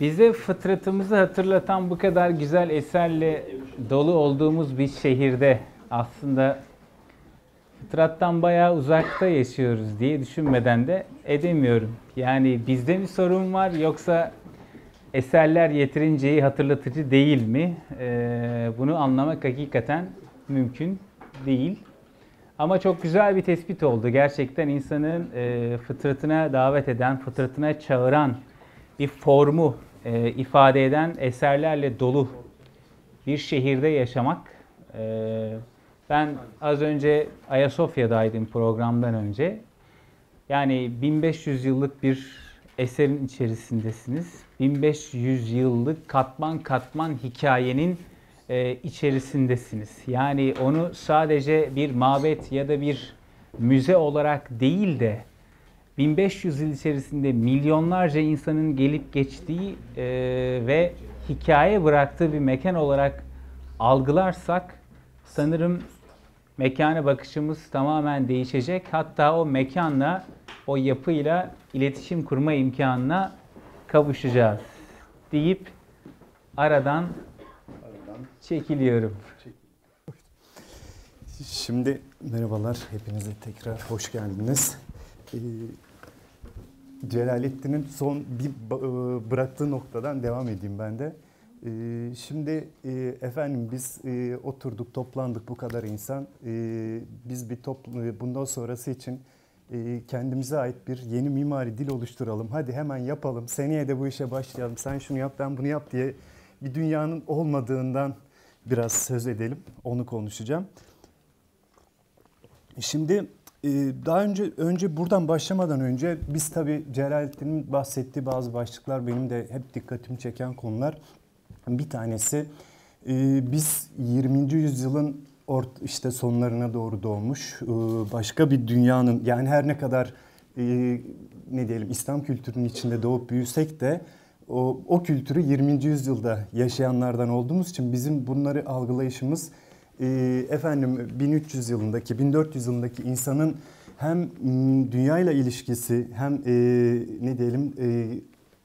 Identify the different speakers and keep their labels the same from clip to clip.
Speaker 1: Bize fıtratımızı hatırlatan bu kadar güzel eserle dolu olduğumuz bir şehirde aslında fıtrattan bayağı uzakta yaşıyoruz diye düşünmeden de edemiyorum. Yani bizde mi sorun var yoksa eserler yeterince hatırlatıcı değil mi? Ee, bunu anlamak hakikaten mümkün değil. Ama çok güzel bir tespit oldu. Gerçekten insanın e, fıtratına davet eden, fıtratına çağıran bir formu e, ifade eden eserlerle dolu bir şehirde yaşamak. E, ben az önce Ayasofya'daydım programdan önce. Yani 1500 yıllık bir eserin içerisindesiniz. 1500 yıllık katman katman hikayenin e, içerisindesiniz. Yani onu sadece bir mabet ya da bir müze olarak değil de 1500 yıl içerisinde milyonlarca insanın gelip geçtiği e, ve hikaye bıraktığı bir mekan olarak algılarsak sanırım mekana bakışımız tamamen değişecek. Hatta o mekanla, o yapıyla iletişim kurma imkanına kavuşacağız deyip aradan,
Speaker 2: çekiliyorum. Şimdi merhabalar, hepinize tekrar hoş geldiniz. Ee, Celalettin'in son bir e, bıraktığı noktadan devam edeyim ben de. E, şimdi e, efendim biz oturduk toplandık bu kadar insan. biz bir toplu bundan sonrası için kendimize ait bir yeni mimari dil oluşturalım. Hadi hemen yapalım. Seneye de bu işe başlayalım. Sen şunu yap ben bunu yap diye bir dünyanın olmadığından biraz söz edelim. Onu konuşacağım. Şimdi ee, daha önce önce buradan başlamadan önce biz tabii Celalettin'in bahsettiği bazı başlıklar benim de hep dikkatimi çeken konular. Bir tanesi e, biz 20. yüzyılın ort işte sonlarına doğru doğmuş e, başka bir dünyanın yani her ne kadar e, ne diyelim İslam kültürünün içinde doğup büyüsek de o, o kültürü 20. yüzyılda yaşayanlardan olduğumuz için bizim bunları algılayışımız ee, efendim 1300 yılındaki 1400 yılındaki insanın hem ıı, dünya ile ilişkisi hem e, ne diyelim e,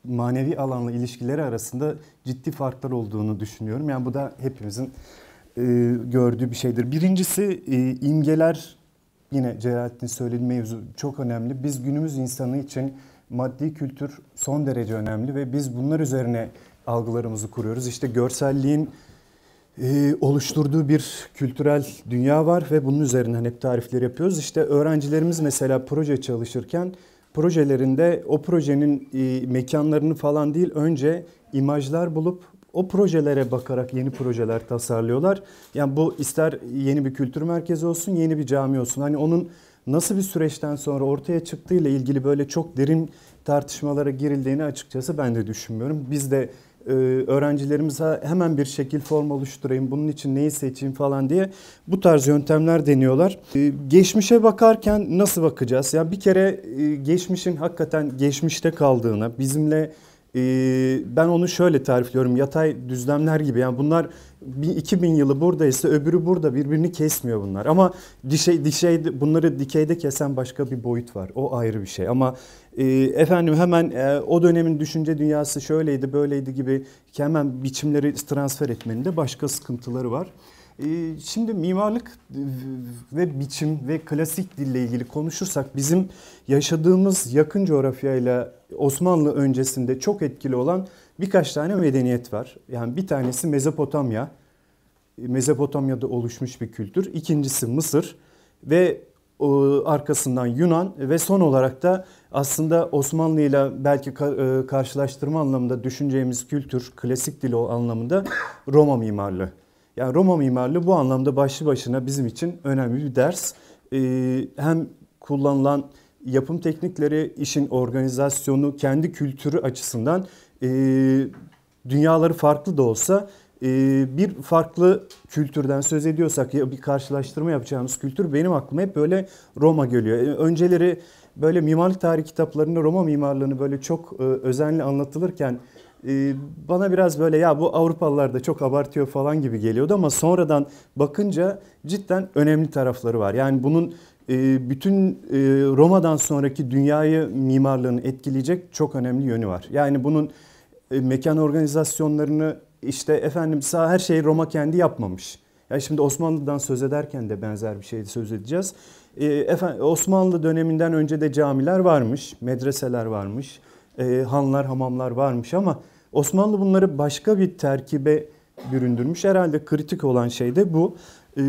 Speaker 2: manevi alanla ilişkileri arasında ciddi farklar olduğunu düşünüyorum. Yani bu da hepimizin e, gördüğü bir şeydir. Birincisi e, imgeler yine Celalettin söylediği mevzu çok önemli. Biz günümüz insanı için maddi kültür son derece önemli ve biz bunlar üzerine algılarımızı kuruyoruz. İşte görselliğin ee, oluşturduğu bir kültürel dünya var ve bunun üzerinden hep tarifler yapıyoruz. İşte öğrencilerimiz mesela proje çalışırken projelerinde o projenin e, mekanlarını falan değil önce imajlar bulup o projelere bakarak yeni projeler tasarlıyorlar. Yani bu ister yeni bir kültür merkezi olsun, yeni bir cami olsun. Hani onun nasıl bir süreçten sonra ortaya çıktığıyla ilgili böyle çok derin tartışmalara girildiğini açıkçası ben de düşünmüyorum. Biz de e, öğrencilerimize hemen bir şekil form oluşturayım, bunun için neyi seçeyim falan diye bu tarz yöntemler deniyorlar. E, geçmişe bakarken nasıl bakacağız? Ya yani bir kere e, geçmişin hakikaten geçmişte kaldığına, bizimle e, ben onu şöyle tarifliyorum. Yatay düzlemler gibi. Yani bunlar 2000 yılı buradaysa öbürü burada birbirini kesmiyor bunlar. Ama dişey, dişey bunları dikeyde kesen başka bir boyut var. O ayrı bir şey. Ama e, efendim hemen e, o dönemin düşünce dünyası şöyleydi böyleydi gibi hemen biçimleri transfer etmenin de başka sıkıntıları var. E, şimdi mimarlık ve biçim ve klasik dille ilgili konuşursak bizim yaşadığımız yakın coğrafyayla Osmanlı öncesinde çok etkili olan birkaç tane medeniyet var. Yani bir tanesi Mezopotamya. Mezopotamya'da oluşmuş bir kültür. İkincisi Mısır ve e, arkasından Yunan ve son olarak da aslında Osmanlı ile belki e, karşılaştırma anlamında düşüneceğimiz kültür, klasik dil o anlamında Roma mimarlığı. Yani Roma mimarlığı bu anlamda başlı başına bizim için önemli bir ders. E, hem kullanılan yapım teknikleri, işin organizasyonu, kendi kültürü açısından e, dünyaları farklı da olsa e, bir farklı kültürden söz ediyorsak ya bir karşılaştırma yapacağımız kültür benim aklıma hep böyle Roma geliyor. E, önceleri böyle mimarlık tarih kitaplarında Roma mimarlığını böyle çok e, özenli anlatılırken e, bana biraz böyle ya bu Avrupalılar da çok abartıyor falan gibi geliyordu ama sonradan bakınca cidden önemli tarafları var. Yani bunun e, bütün Roma'dan sonraki dünyayı mimarlığını etkileyecek çok önemli yönü var. Yani bunun e, mekan organizasyonlarını işte efendim sağ her şeyi Roma kendi yapmamış. Ya şimdi Osmanlı'dan söz ederken de benzer bir şey söz edeceğiz. E, efendim Osmanlı döneminden önce de camiler varmış, medreseler varmış, e, hanlar, hamamlar varmış ama Osmanlı bunları başka bir terkibe büründürmüş. Herhalde kritik olan şey de bu. E,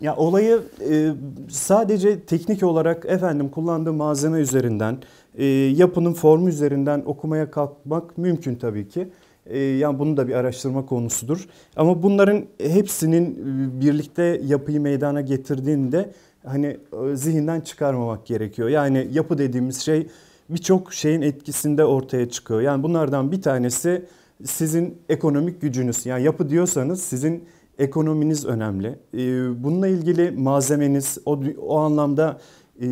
Speaker 2: ya olayı e, sadece teknik olarak efendim kullandığı malzeme üzerinden ee, yapının formu üzerinden okumaya kalkmak mümkün tabii ki. Ee, yani bunu da bir araştırma konusudur. Ama bunların hepsinin e, birlikte yapıyı meydana getirdiğinde hani e, zihinden çıkarmamak gerekiyor. Yani yapı dediğimiz şey birçok şeyin etkisinde ortaya çıkıyor. Yani bunlardan bir tanesi sizin ekonomik gücünüz. Yani yapı diyorsanız sizin ekonominiz önemli. Ee, bununla ilgili malzemeniz o, o anlamda e,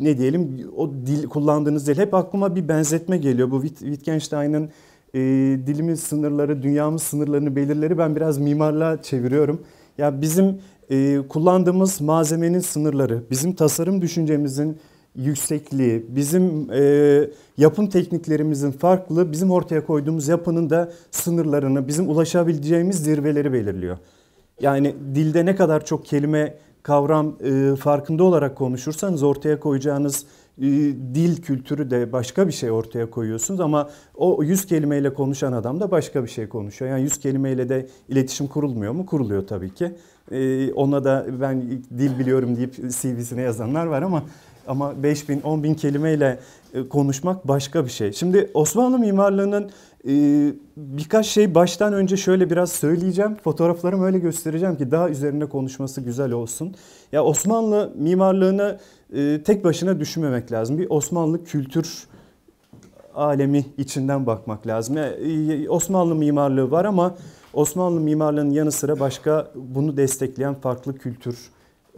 Speaker 2: ne diyelim o dil kullandığınız dil hep aklıma bir benzetme geliyor. Bu Wittgenstein'ın e, dilimin sınırları, dünyamız sınırlarını belirleri ben biraz mimarla çeviriyorum. Ya bizim e, kullandığımız malzemenin sınırları, bizim tasarım düşüncemizin yüksekliği, bizim e, yapım tekniklerimizin farklı, bizim ortaya koyduğumuz yapının da sınırlarını, bizim ulaşabileceğimiz zirveleri belirliyor. Yani dilde ne kadar çok kelime kavram e, farkında olarak konuşursanız ortaya koyacağınız e, dil kültürü de başka bir şey ortaya koyuyorsunuz ama o yüz kelimeyle konuşan adam da başka bir şey konuşuyor. Yani yüz kelimeyle de iletişim kurulmuyor mu? Kuruluyor tabii ki. E, ona da ben dil biliyorum deyip CV'sine yazanlar var ama ama 5 bin 10 bin kelimeyle e, konuşmak başka bir şey. Şimdi Osmanlı mimarlığının ee, birkaç şey baştan önce şöyle biraz söyleyeceğim. Fotoğraflarımı öyle göstereceğim ki daha üzerine konuşması güzel olsun. Ya Osmanlı mimarlığını e, tek başına düşünmemek lazım. Bir Osmanlı kültür alemi içinden bakmak lazım. Yani e, Osmanlı mimarlığı var ama Osmanlı mimarlığının yanı sıra başka bunu destekleyen farklı kültür,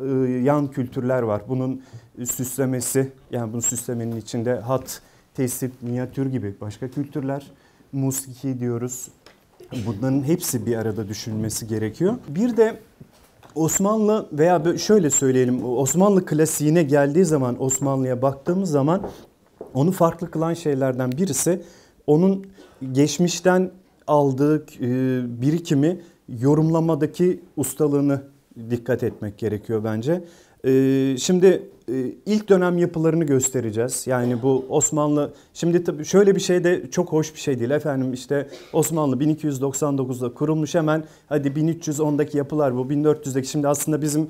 Speaker 2: e, yan kültürler var. Bunun süslemesi, yani bunun süslemenin içinde hat, tesip, minyatür gibi başka kültürler musiki diyoruz. Bunların hepsi bir arada düşünülmesi gerekiyor. Bir de Osmanlı veya şöyle söyleyelim Osmanlı klasiğine geldiği zaman Osmanlı'ya baktığımız zaman onu farklı kılan şeylerden birisi onun geçmişten aldığı e, birikimi yorumlamadaki ustalığını dikkat etmek gerekiyor bence. E, şimdi e, ilk dönem yapılarını göstereceğiz. Yani bu Osmanlı şimdi tabii şöyle bir şey de çok hoş bir şey değil efendim. İşte Osmanlı 1299'da kurulmuş hemen hadi 1310'daki yapılar bu 1400'deki şimdi aslında bizim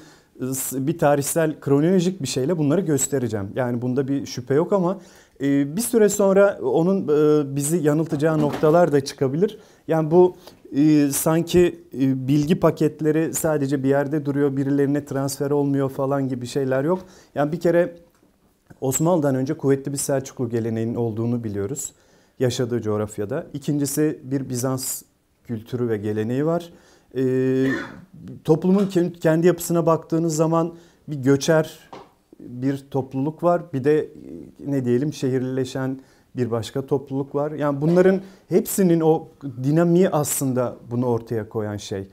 Speaker 2: bir tarihsel kronolojik bir şeyle bunları göstereceğim. Yani bunda bir şüphe yok ama e, bir süre sonra onun e, bizi yanıltacağı noktalar da çıkabilir. Yani bu ee, sanki e, bilgi paketleri sadece bir yerde duruyor, birilerine transfer olmuyor falan gibi şeyler yok. Yani bir kere Osmanlı'dan önce kuvvetli bir Selçuklu geleneğinin olduğunu biliyoruz yaşadığı coğrafyada. İkincisi bir Bizans kültürü ve geleneği var. E, toplumun kendi yapısına baktığınız zaman bir göçer bir topluluk var. Bir de e, ne diyelim şehirleşen bir başka topluluk var. Yani bunların hepsinin o dinamiği aslında bunu ortaya koyan şey.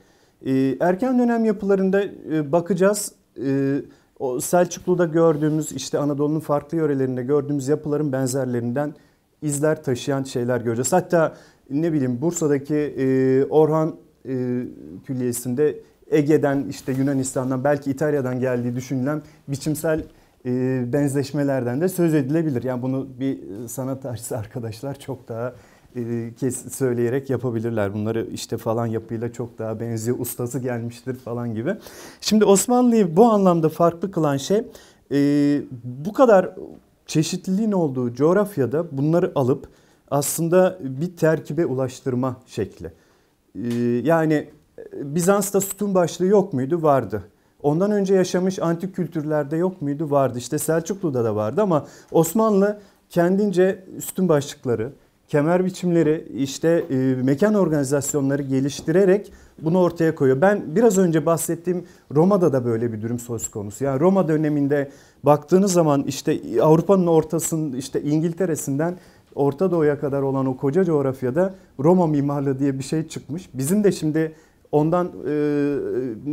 Speaker 2: Ee, erken dönem yapılarında e, bakacağız. E, o Selçuklu'da gördüğümüz işte Anadolu'nun farklı yörelerinde gördüğümüz yapıların benzerlerinden izler taşıyan şeyler göreceğiz. Hatta ne bileyim Bursa'daki e, Orhan e, Külliyesi'nde Ege'den işte Yunanistan'dan belki İtalya'dan geldiği düşünülen biçimsel e, benzeşmelerden de söz edilebilir. Yani bunu bir e, sanat artisti arkadaşlar çok daha e, kes söyleyerek yapabilirler. Bunları işte falan yapıyla çok daha benziyor. Ustası gelmiştir falan gibi. Şimdi Osmanlı'yı bu anlamda farklı kılan şey bu kadar çeşitliliğin olduğu coğrafyada bunları alıp aslında bir terkibe ulaştırma şekli. Yani Bizans'ta sütun başlığı yok muydu? Vardı. Ondan önce yaşamış antik kültürlerde yok muydu? Vardı işte Selçuklu'da da vardı ama Osmanlı kendince üstün başlıkları, kemer biçimleri, işte e, mekan organizasyonları geliştirerek bunu ortaya koyuyor. Ben biraz önce bahsettiğim Roma'da da böyle bir durum söz konusu. Yani Roma döneminde baktığınız zaman işte Avrupa'nın ortasının işte İngiltere'sinden Orta Doğu'ya kadar olan o koca coğrafyada Roma mimarlığı diye bir şey çıkmış. Bizim de şimdi Ondan e,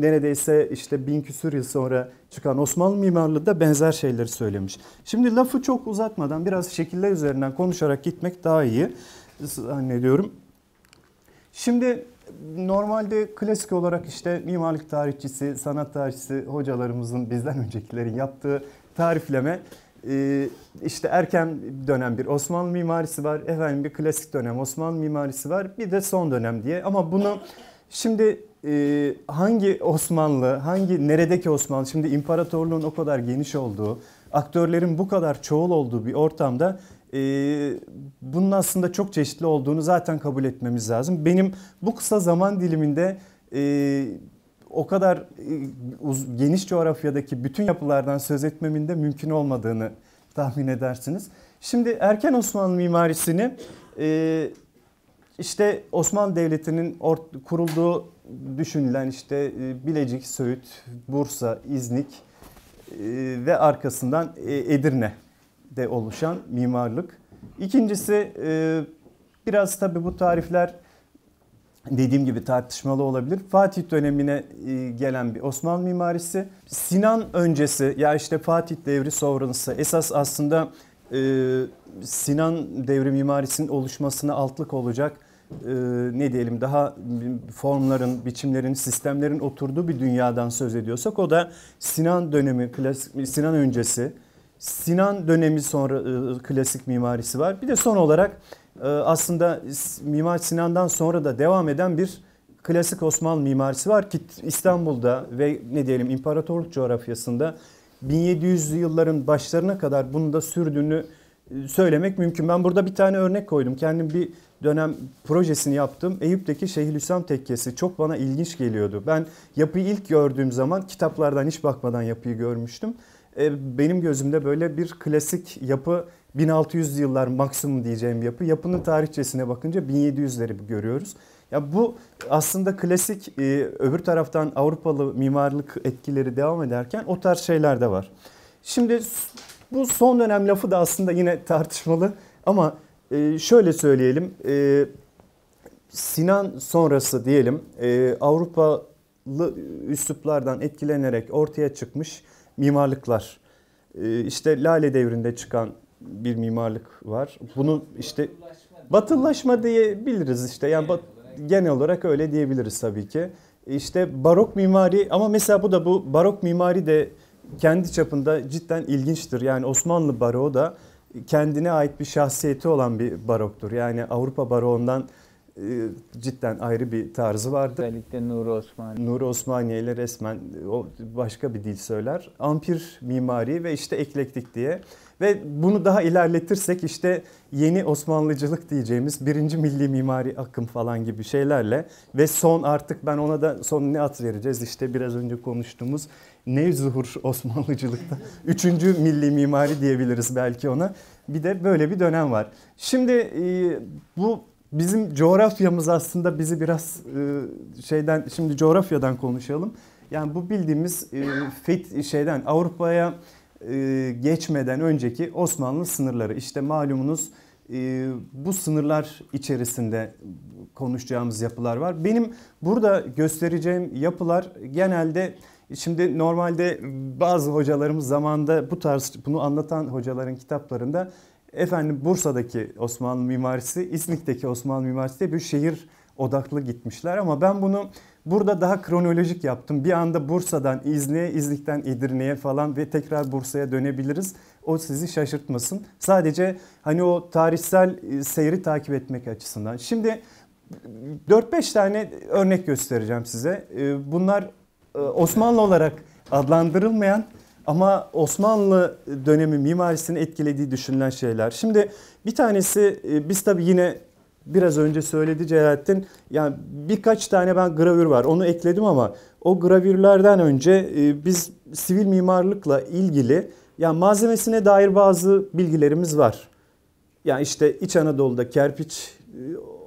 Speaker 2: neredeyse işte bin küsur yıl sonra çıkan Osmanlı mimarlığı da benzer şeyleri söylemiş. Şimdi lafı çok uzatmadan biraz şekiller üzerinden konuşarak gitmek daha iyi zannediyorum. Şimdi normalde klasik olarak işte mimarlık tarihçisi, sanat tarihçisi hocalarımızın bizden öncekilerin yaptığı tarifleme e, işte erken dönem bir Osmanlı mimarisi var, efendim bir klasik dönem Osmanlı mimarisi var, bir de son dönem diye. Ama bunu Şimdi e, hangi Osmanlı, hangi neredeki Osmanlı, şimdi imparatorluğun o kadar geniş olduğu, aktörlerin bu kadar çoğul olduğu bir ortamda e, bunun aslında çok çeşitli olduğunu zaten kabul etmemiz lazım. Benim bu kısa zaman diliminde e, o kadar e, geniş coğrafyadaki bütün yapılardan söz etmemin de mümkün olmadığını tahmin edersiniz. Şimdi erken Osmanlı mimarisini e, işte Osmanlı Devleti'nin kurulduğu düşünülen işte e, Bilecik, Söğüt, Bursa, İznik e, ve arkasından e, Edirne de oluşan mimarlık. İkincisi biraz tabi bu tarifler dediğim gibi tartışmalı olabilir. Fatih dönemine gelen bir Osmanlı mimarisi. Sinan öncesi ya işte Fatih devri sonrası esas aslında ee, Sinan devrim mimarisinin oluşmasına altlık olacak e, ne diyelim daha formların, biçimlerin, sistemlerin oturduğu bir dünyadan söz ediyorsak o da Sinan dönemi, klasik, Sinan öncesi, Sinan dönemi sonra e, klasik mimarisi var. Bir de son olarak e, aslında Mimar Sinan'dan sonra da devam eden bir klasik Osmanlı mimarisi var ki İstanbul'da ve ne diyelim imparatorluk coğrafyasında 1700'lü yılların başlarına kadar bunu da sürdüğünü e, söylemek mümkün. Ben burada bir tane örnek koydum. Kendim bir dönem projesini yaptım. Eyüp'teki Şeyh Tekkesi çok bana ilginç geliyordu. Ben yapıyı ilk gördüğüm zaman kitaplardan hiç bakmadan yapıyı görmüştüm. E, benim gözümde böyle bir klasik yapı 1600 yıllar maksimum diyeceğim yapı. Yapının tarihçesine bakınca 1700'leri görüyoruz. Ya bu aslında klasik e, öbür taraftan Avrupalı mimarlık etkileri devam ederken o tarz şeyler de var. Şimdi bu son dönem lafı da aslında yine tartışmalı ama e, şöyle söyleyelim. E, Sinan sonrası diyelim e, Avrupalı üsluplardan etkilenerek ortaya çıkmış mimarlıklar. E, işte Lale Devri'nde çıkan bir mimarlık var. Bunu işte batılılaşma diyebiliriz işte. Yani bat, genel olarak öyle diyebiliriz tabii ki. İşte barok mimari ama mesela bu da bu barok mimari de kendi çapında cidden ilginçtir. Yani Osmanlı baroğu da kendine ait bir şahsiyeti olan bir baroktur. Yani Avrupa baroğundan e, cidden ayrı bir tarzı vardır. Özellikle Nuri Osmaniye. Nuri Osmaniye ile resmen o başka bir dil söyler. Ampir mimari ve işte eklektik diye ve bunu daha ilerletirsek işte yeni Osmanlıcılık diyeceğimiz birinci milli mimari akım falan gibi şeylerle ve son artık ben ona da son ne at vereceğiz işte biraz önce konuştuğumuz Nevzuhur Osmanlıcılıkta üçüncü milli mimari diyebiliriz belki ona. Bir de böyle bir dönem var. Şimdi e, bu bizim coğrafyamız aslında bizi biraz e, şeyden şimdi coğrafyadan konuşalım. Yani bu bildiğimiz e, şeyden Avrupa'ya e, geçmeden önceki Osmanlı sınırları. İşte malumunuz e, bu sınırlar içerisinde konuşacağımız yapılar var. Benim burada göstereceğim yapılar genelde şimdi normalde bazı hocalarımız zamanda bu tarz bunu anlatan hocaların kitaplarında efendim Bursa'daki Osmanlı mimarisi, İznik'teki Osmanlı mimarisi de bir şehir odaklı gitmişler ama ben bunu Burada daha kronolojik yaptım. Bir anda Bursa'dan İznik'e, İznik'ten İdirne'ye falan ve tekrar Bursa'ya dönebiliriz. O sizi şaşırtmasın. Sadece hani o tarihsel e, seyri takip etmek açısından. Şimdi 4-5 tane örnek göstereceğim size. E, bunlar e, Osmanlı olarak adlandırılmayan ama Osmanlı dönemi mimarisini etkilediği düşünülen şeyler. Şimdi bir tanesi biz tabii yine biraz önce söyledi Celalettin. Yani birkaç tane ben gravür var. Onu ekledim ama o gravürlerden önce e, biz sivil mimarlıkla ilgili yani malzemesine dair bazı bilgilerimiz var. Yani işte İç Anadolu'da kerpiç e,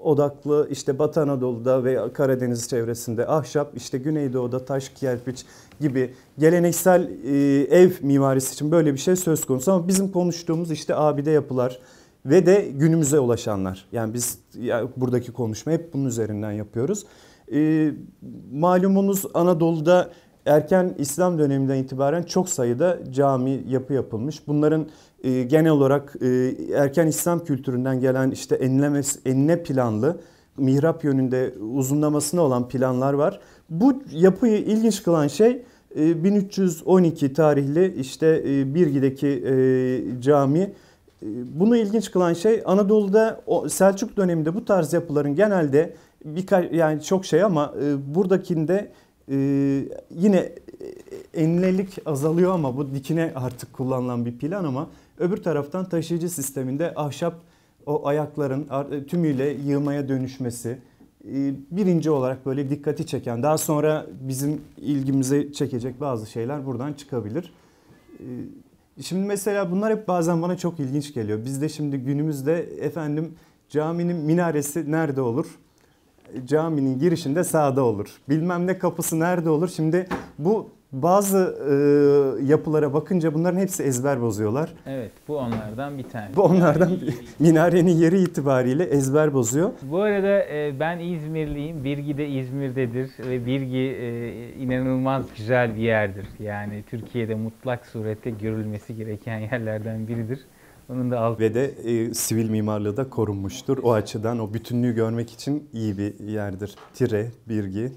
Speaker 2: odaklı işte Batı Anadolu'da ve Karadeniz çevresinde ahşap işte Güneydoğu'da taş kerpiç gibi geleneksel e, ev mimarisi için böyle bir şey söz konusu ama bizim konuştuğumuz işte abide yapılar, ve de günümüze ulaşanlar. Yani biz ya, buradaki konuşma hep bunun üzerinden yapıyoruz. E, malumunuz Anadolu'da erken İslam döneminden itibaren çok sayıda cami yapı yapılmış. Bunların e, genel olarak e, erken İslam kültüründen gelen işte enleme, enine planlı mihrap yönünde uzunlamasına olan planlar var. Bu yapıyı ilginç kılan şey 1312 e, tarihli işte e, Birgi'deki e, cami ee, bunu ilginç kılan şey Anadolu'da Selçuk döneminde bu tarz yapıların genelde birkaç yani çok şey ama e, buradakinde e, yine e, enlelik azalıyor ama bu dikine artık kullanılan bir plan ama öbür taraftan taşıyıcı sisteminde ahşap o ayakların e, tümüyle yığmaya dönüşmesi e, birinci olarak böyle dikkati çeken daha sonra bizim ilgimize çekecek bazı şeyler buradan çıkabilir. Şimdi mesela bunlar hep bazen bana çok ilginç geliyor. Biz de şimdi günümüzde efendim caminin minaresi nerede olur? Caminin girişinde sağda olur. Bilmem ne kapısı nerede olur? Şimdi bu bazı e, yapılara bakınca bunların hepsi ezber bozuyorlar.
Speaker 1: Evet bu onlardan bir tane. Bu onlardan bir,
Speaker 2: minarenin yeri itibariyle ezber bozuyor.
Speaker 1: Bu arada e, ben İzmirliyim. Birgi de İzmir'dedir ve Birgi e, inanılmaz güzel bir yerdir. Yani Türkiye'de mutlak surette görülmesi gereken yerlerden biridir.
Speaker 2: Onun da alt... Ve de e, sivil mimarlığı da korunmuştur. O açıdan o bütünlüğü görmek için iyi bir yerdir. Tire, Birgi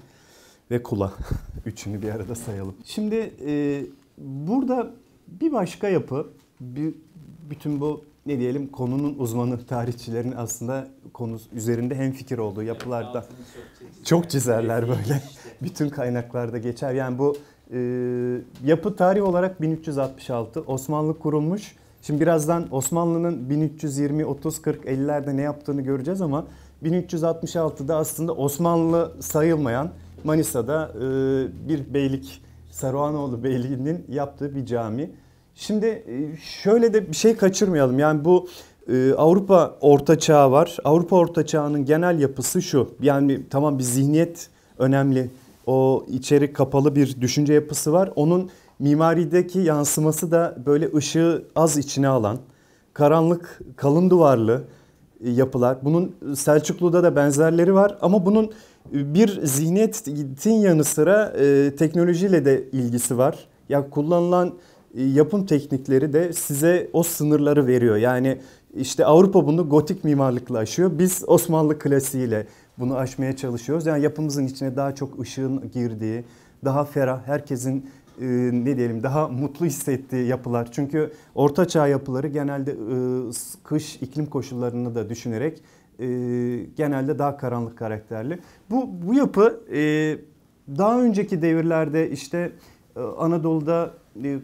Speaker 2: ve kula. Üçünü bir arada sayalım. Şimdi e, burada bir başka yapı, bir, bütün bu ne diyelim konunun uzmanı tarihçilerin aslında konu üzerinde hem fikir olduğu yapılarda çok, çok çizerler böyle. bütün kaynaklarda geçer. Yani bu e, yapı tarih olarak 1366 Osmanlı kurulmuş. Şimdi birazdan Osmanlı'nın 1320, 30, 40, 50'lerde ne yaptığını göreceğiz ama 1366'da aslında Osmanlı sayılmayan Manisa'da e, bir beylik, Saruhanoğlu Beyliği'nin yaptığı bir cami. Şimdi e, şöyle de bir şey kaçırmayalım. Yani bu e, Avrupa Orta Çağı var. Avrupa Orta Çağı'nın genel yapısı şu. Yani tamam bir zihniyet önemli. O içeri kapalı bir düşünce yapısı var. Onun mimarideki yansıması da böyle ışığı az içine alan, karanlık, kalın duvarlı, yapılar. Bunun e, Selçuklu'da da benzerleri var ama bunun e, bir zihniyetin yanı sıra e, teknolojiyle de ilgisi var. Ya kullanılan yapım teknikleri de size o sınırları veriyor. Yani işte Avrupa bunu gotik mimarlıkla aşıyor. Biz Osmanlı klasiğiyle bunu aşmaya çalışıyoruz. Yani yapımızın içine daha çok ışığın girdiği, daha ferah, herkesin e, ne diyelim daha mutlu hissettiği yapılar. Çünkü orta çağ yapıları genelde e, kış iklim koşullarını da düşünerek e, genelde daha karanlık karakterli. Bu, bu yapı daha önceki devirlerde işte Anadolu'da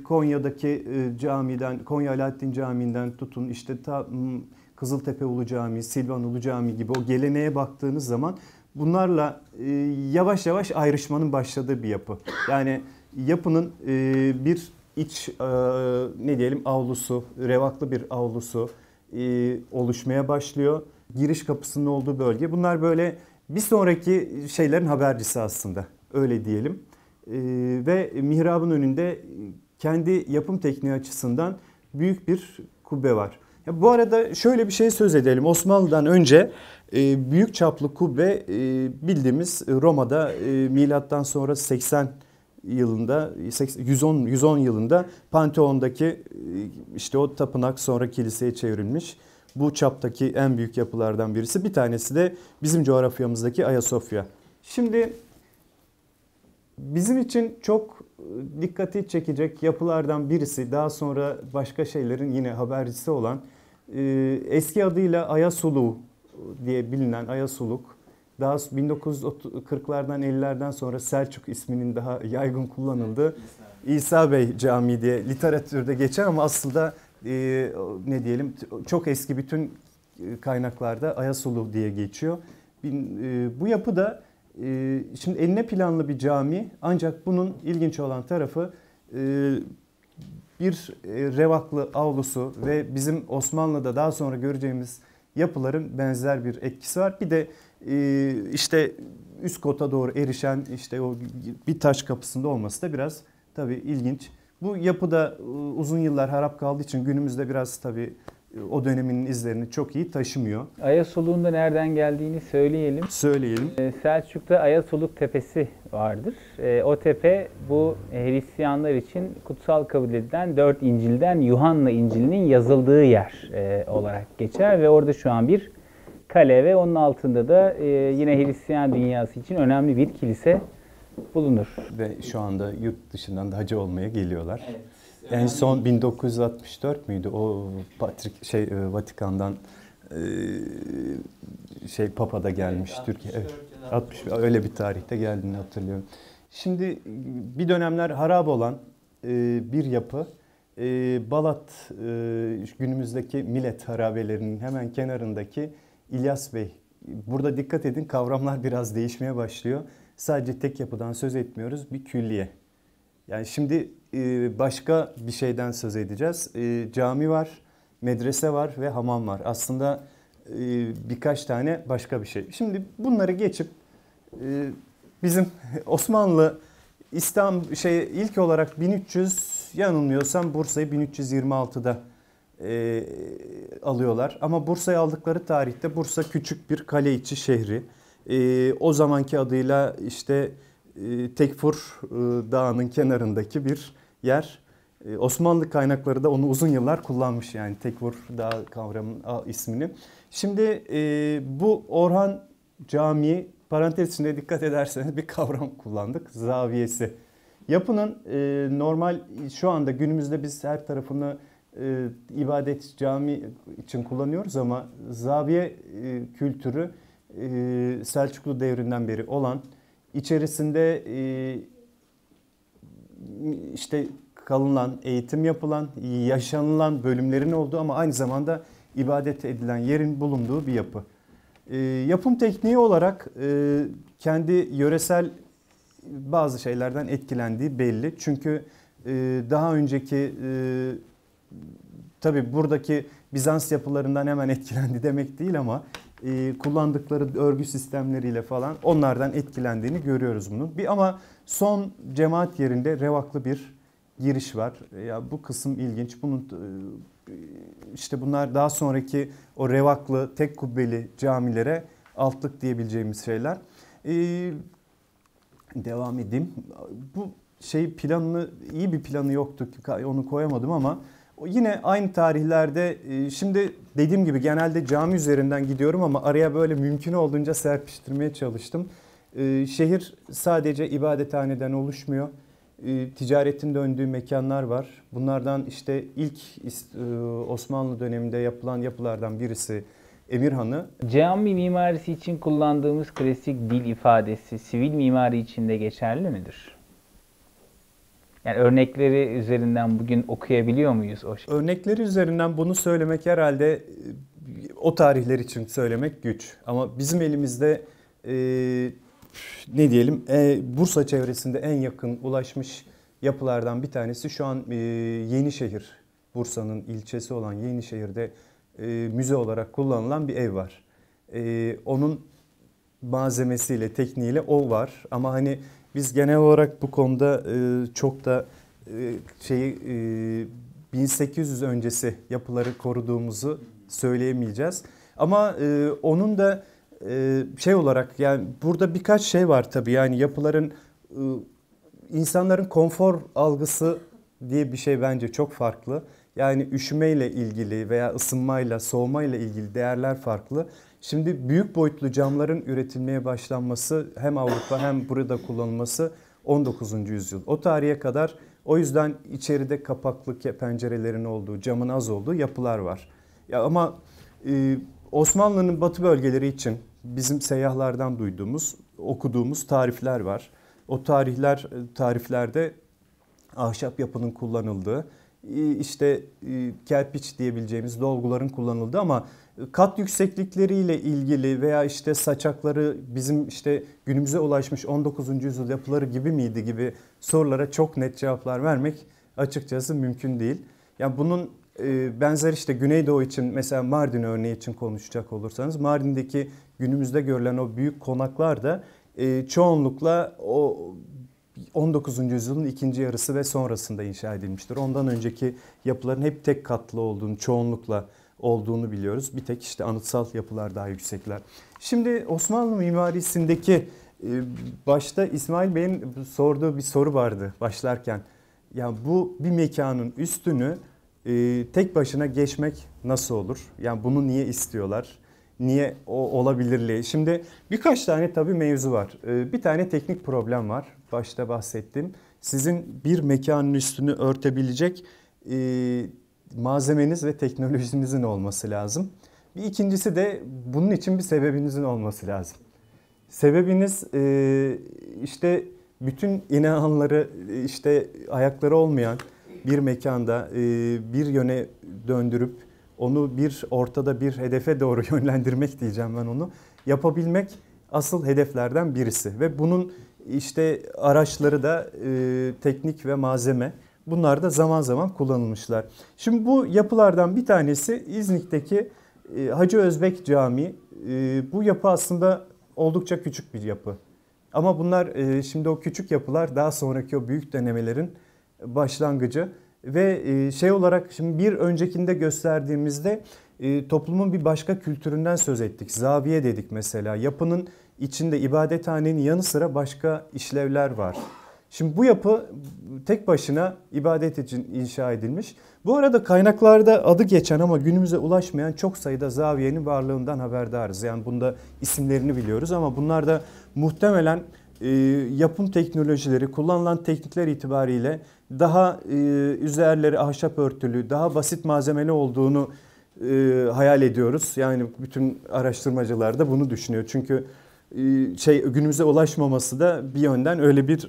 Speaker 2: Konya'daki camiden, Konya Alaaddin Camii'nden tutun işte ta Kızıltepe Ulu Camii, Silvan Ulu Camii gibi o geleneğe baktığınız zaman bunlarla yavaş yavaş ayrışmanın başladığı bir yapı. Yani yapının e, bir iç e, ne diyelim avlusu, revaklı bir avlusu e, oluşmaya başlıyor. Giriş kapısının olduğu bölge. Bunlar böyle bir sonraki şeylerin habercisi aslında. Öyle diyelim. E, ve mihrabın önünde kendi yapım tekniği açısından büyük bir kubbe var. Ya bu arada şöyle bir şey söz edelim. Osmanlı'dan önce e, büyük çaplı kubbe e, bildiğimiz Roma'da e, milattan sonra 80 yılında 110 110 yılında Panteon'daki e, işte o tapınak sonra kiliseye çevrilmiş. Bu çaptaki en büyük yapılardan birisi. Bir tanesi de bizim coğrafyamızdaki Ayasofya. Şimdi bizim için çok e, dikkati çekecek yapılardan birisi daha sonra başka şeylerin yine habercisi olan e, eski adıyla Ayasulu diye bilinen Ayasuluk daha 1940'lardan 50'lerden sonra Selçuk isminin daha yaygın kullanıldığı İsa Bey Camii diye literatürde geçer ama aslında e, ne diyelim çok eski bütün e, kaynaklarda Ayasulu diye geçiyor. E, bu yapı da e, şimdi eline planlı bir cami ancak bunun ilginç olan tarafı bir revaklı avlusu ve bizim Osmanlı'da daha sonra göreceğimiz yapıların benzer bir etkisi var. Bir de ee, işte üst kota doğru erişen işte o bir taş kapısında olması da biraz tabii ilginç. Bu yapıda e, uzun yıllar harap kaldığı için günümüzde biraz tabii e, o dönemin izlerini çok iyi taşımıyor. Ayasoluk'un da nereden
Speaker 1: geldiğini söyleyelim. Söyleyelim. Ee, Selçuk'ta Ayasoluk Tepesi vardır. Ee, o tepe bu Hristiyanlar için kutsal kabul edilen 4 İncil'den Yuhanna İncil'inin yazıldığı yer e, olarak geçer ve orada şu an bir kale ve onun altında da e, yine Hristiyan dünyası için önemli
Speaker 2: bir kilise bulunur. Ve şu anda yurt dışından da hacı olmaya geliyorlar. Evet. En son 1964 müydü? O Patrik şey e, Vatikan'dan e, şey Papa da gelmiş evet, Türkiye. Evet, 60 öyle bir tarihte geldiğini hatırlıyorum. Şimdi bir dönemler harap olan e, bir yapı Balat günümüzdeki Millet harabelerinin hemen kenarındaki İlyas Bey, burada dikkat edin kavramlar biraz değişmeye başlıyor. Sadece tek yapıdan söz etmiyoruz, bir külliye. Yani şimdi e, başka bir şeyden söz edeceğiz. E, cami var, medrese var ve hamam var. Aslında e, birkaç tane başka bir şey. Şimdi bunları geçip bizim Osmanlı İslam şey ilk olarak 1300 yanılmıyorsam Bursa'yı 1326'da e, alıyorlar. Ama Bursa'yı aldıkları tarihte Bursa küçük bir kale içi şehri. E, o zamanki adıyla işte e, Tekfur e, Dağı'nın kenarındaki bir yer. E, Osmanlı kaynakları da onu uzun yıllar kullanmış yani Tekfur Dağı kavramının ismini. Şimdi e, bu Orhan Camii parantez içinde dikkat ederseniz bir kavram kullandık. Zaviyesi. Yapının e, normal şu anda günümüzde biz her tarafını e, ibadet cami için kullanıyoruz ama zaviye e, kültürü e, Selçuklu devrinden beri olan içerisinde e, işte kalınan, eğitim yapılan, yaşanılan bölümlerin olduğu ama aynı zamanda ibadet edilen yerin bulunduğu bir yapı. E, yapım tekniği olarak e, kendi yöresel bazı şeylerden etkilendiği belli. Çünkü e, daha önceki e, tabi buradaki Bizans yapılarından hemen etkilendi demek değil ama e, kullandıkları örgü sistemleriyle falan onlardan etkilendiğini görüyoruz bunun. Bir ama son cemaat yerinde revaklı bir giriş var. Ya bu kısım ilginç. Bunun e, işte bunlar daha sonraki o revaklı tek kubbeli camilere altlık diyebileceğimiz şeyler. Ee, devam edeyim. Bu şey planını iyi bir planı yoktu. ki Onu koyamadım ama Yine aynı tarihlerde e, şimdi dediğim gibi genelde cami üzerinden gidiyorum ama araya böyle mümkün olduğunca serpiştirmeye çalıştım. E, şehir sadece ibadethaneden oluşmuyor. E, ticaretin döndüğü mekanlar var. Bunlardan işte ilk Osmanlı döneminde yapılan yapılardan birisi Emirhan'ı. Cami mimarisi için kullandığımız klasik dil ifadesi sivil
Speaker 1: mimari için de geçerli midir? Yani örnekleri üzerinden
Speaker 2: bugün okuyabiliyor muyuz o şey? Örnekleri üzerinden bunu söylemek herhalde e, o tarihler için söylemek güç. Ama bizim elimizde e, ne diyelim e, Bursa çevresinde en yakın ulaşmış yapılardan bir tanesi şu an e, Yenişehir. Bursa'nın ilçesi olan Yenişehir'de e, müze olarak kullanılan bir ev var. E, onun malzemesiyle, tekniğiyle o var. Ama hani biz genel olarak bu konuda e, çok da e, şeyi e, 1800 öncesi yapıları koruduğumuzu söyleyemeyeceğiz. Ama e, onun da e, şey olarak yani burada birkaç şey var tabii yani yapıların e, insanların konfor algısı diye bir şey bence çok farklı. Yani üşümeyle ilgili veya ısınmayla, soğumayla ilgili değerler farklı. Şimdi büyük boyutlu camların üretilmeye başlanması hem Avrupa hem burada kullanılması 19. yüzyıl. O tarihe kadar o yüzden içeride kapaklı pencerelerin olduğu, camın az olduğu yapılar var. Ya ama e, Osmanlı'nın batı bölgeleri için bizim seyyahlardan duyduğumuz, okuduğumuz tarifler var. O tarihler e, tariflerde ahşap yapının kullanıldığı, işte kerpiç diyebileceğimiz dolguların kullanıldığı ama kat yükseklikleriyle ilgili veya işte saçakları bizim işte günümüze ulaşmış 19. yüzyıl yapıları gibi miydi gibi sorulara çok net cevaplar vermek açıkçası mümkün değil. Yani bunun e, benzer işte Güneydoğu için mesela Mardin örneği için konuşacak olursanız Mardin'deki günümüzde görülen o büyük konaklar da e, çoğunlukla o 19. yüzyılın ikinci yarısı ve sonrasında inşa edilmiştir. Ondan önceki yapıların hep tek katlı olduğunu çoğunlukla olduğunu biliyoruz. Bir tek işte anıtsal yapılar daha yüksekler. Şimdi Osmanlı mimarisindeki e, başta İsmail Bey'in sorduğu bir soru vardı başlarken. Yani bu bir mekanın üstünü e, tek başına geçmek nasıl olur? Yani bunu niye istiyorlar? Niye o olabilirliği? Şimdi birkaç tane tabii mevzu var. E, bir tane teknik problem var. Başta bahsettim. Sizin bir mekanın üstünü örtebilecek malzemeniz ve teknolojinizin olması lazım. Bir ikincisi de bunun için bir sebebinizin olması lazım. Sebebiniz e, işte bütün inanları işte ayakları olmayan bir mekanda e, bir yöne döndürüp onu bir ortada bir hedefe doğru yönlendirmek diyeceğim ben onu. Yapabilmek asıl hedeflerden birisi ve bunun işte araçları da e, teknik ve malzeme. Bunlar da zaman zaman kullanılmışlar. Şimdi bu yapılardan bir tanesi İznik'teki e, Hacı Özbek Camii. E, bu yapı aslında oldukça küçük bir yapı. Ama bunlar e, şimdi o küçük yapılar daha sonraki o büyük denemelerin başlangıcı. Ve şey olarak şimdi bir öncekinde gösterdiğimizde toplumun bir başka kültüründen söz ettik. Zaviye dedik mesela. Yapının içinde ibadethanenin yanı sıra başka işlevler var. Şimdi bu yapı tek başına ibadet için inşa edilmiş. Bu arada kaynaklarda adı geçen ama günümüze ulaşmayan çok sayıda zaviyenin varlığından haberdarız. Yani bunda isimlerini biliyoruz ama bunlar da muhtemelen e, yapım teknolojileri, kullanılan teknikler itibariyle daha e, üzerleri ahşap örtülü, daha basit malzemeli olduğunu e, hayal ediyoruz. Yani bütün araştırmacılar da bunu düşünüyor. Çünkü ee, şey günümüze ulaşmaması da bir yönden öyle bir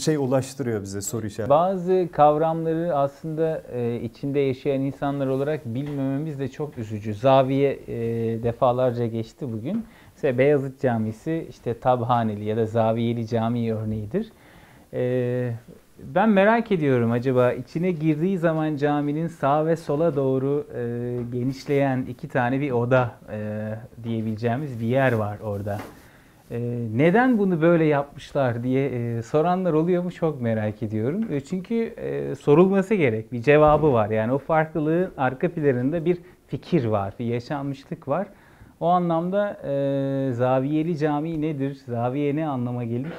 Speaker 2: şey ulaştırıyor bize soru işareti.
Speaker 1: Bazı kavramları aslında e, içinde yaşayan insanlar olarak bilmememiz de çok üzücü. Zaviye e, defalarca geçti bugün. Mesela Beyazıt Camisi işte Tabhaneli ya da Zaviyeli cami örneğidir. E, ben merak ediyorum acaba içine girdiği zaman caminin sağ ve sola doğru genişleyen iki tane bir oda diyebileceğimiz bir yer var orada. Ee, neden bunu böyle yapmışlar diye e, soranlar oluyor mu çok merak ediyorum. E, çünkü e, sorulması gerek bir cevabı var. Yani o farklılığın arka planında bir fikir var, bir yaşanmışlık var. O anlamda zaviyeli cami nedir, zaviye ne anlama gelir?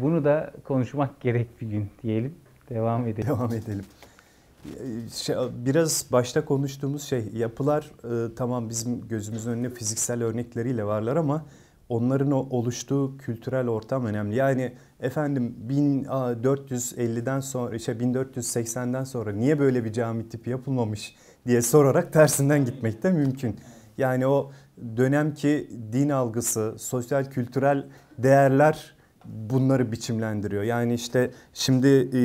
Speaker 2: bunu da konuşmak gerek bir gün diyelim. Devam edelim. Devam edelim. Şey, biraz başta konuştuğumuz şey yapılar tamam bizim gözümüzün önüne fiziksel örnekleriyle varlar ama onların o oluştuğu kültürel ortam önemli. Yani efendim 1450'den sonra şey, işte 1480'den sonra niye böyle bir cami tipi yapılmamış diye sorarak tersinden gitmek de mümkün. Yani o dönemki din algısı, sosyal kültürel değerler bunları biçimlendiriyor. Yani işte şimdi e,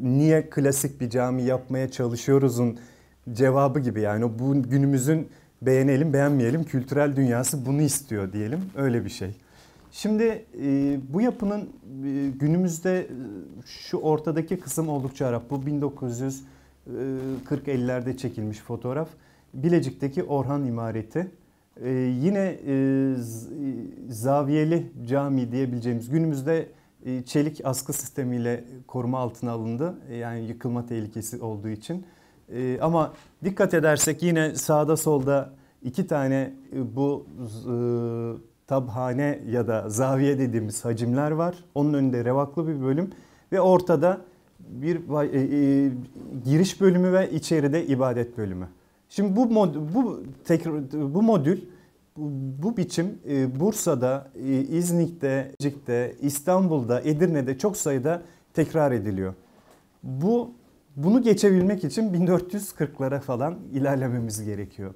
Speaker 2: niye klasik bir cami yapmaya çalışıyoruzun cevabı gibi yani bu günümüzün beğenelim beğenmeyelim kültürel dünyası bunu istiyor diyelim öyle bir şey. Şimdi e, bu yapının e, günümüzde e, şu ortadaki kısım oldukça Arap. Bu 1940-50'lerde e, çekilmiş fotoğraf. Bilecik'teki Orhan İmareti. E, yine e, e, zaviyeli cami diyebileceğimiz günümüzde e, çelik askı sistemiyle koruma altına alındı. Yani yıkılma tehlikesi olduğu için. E, ama dikkat edersek yine sağda solda iki tane e, bu e, tabhane ya da zaviye dediğimiz hacimler var. Onun önünde revaklı bir bölüm ve ortada bir e, e, giriş bölümü ve içeride ibadet bölümü. Şimdi bu mod, bu tekrar bu modül bu, bu biçim e, Bursa'da, e, İznik'te, Cik'te, İstanbul'da, Edirne'de çok sayıda tekrar ediliyor. Bu bunu geçebilmek için 1440'lara falan ilerlememiz gerekiyor.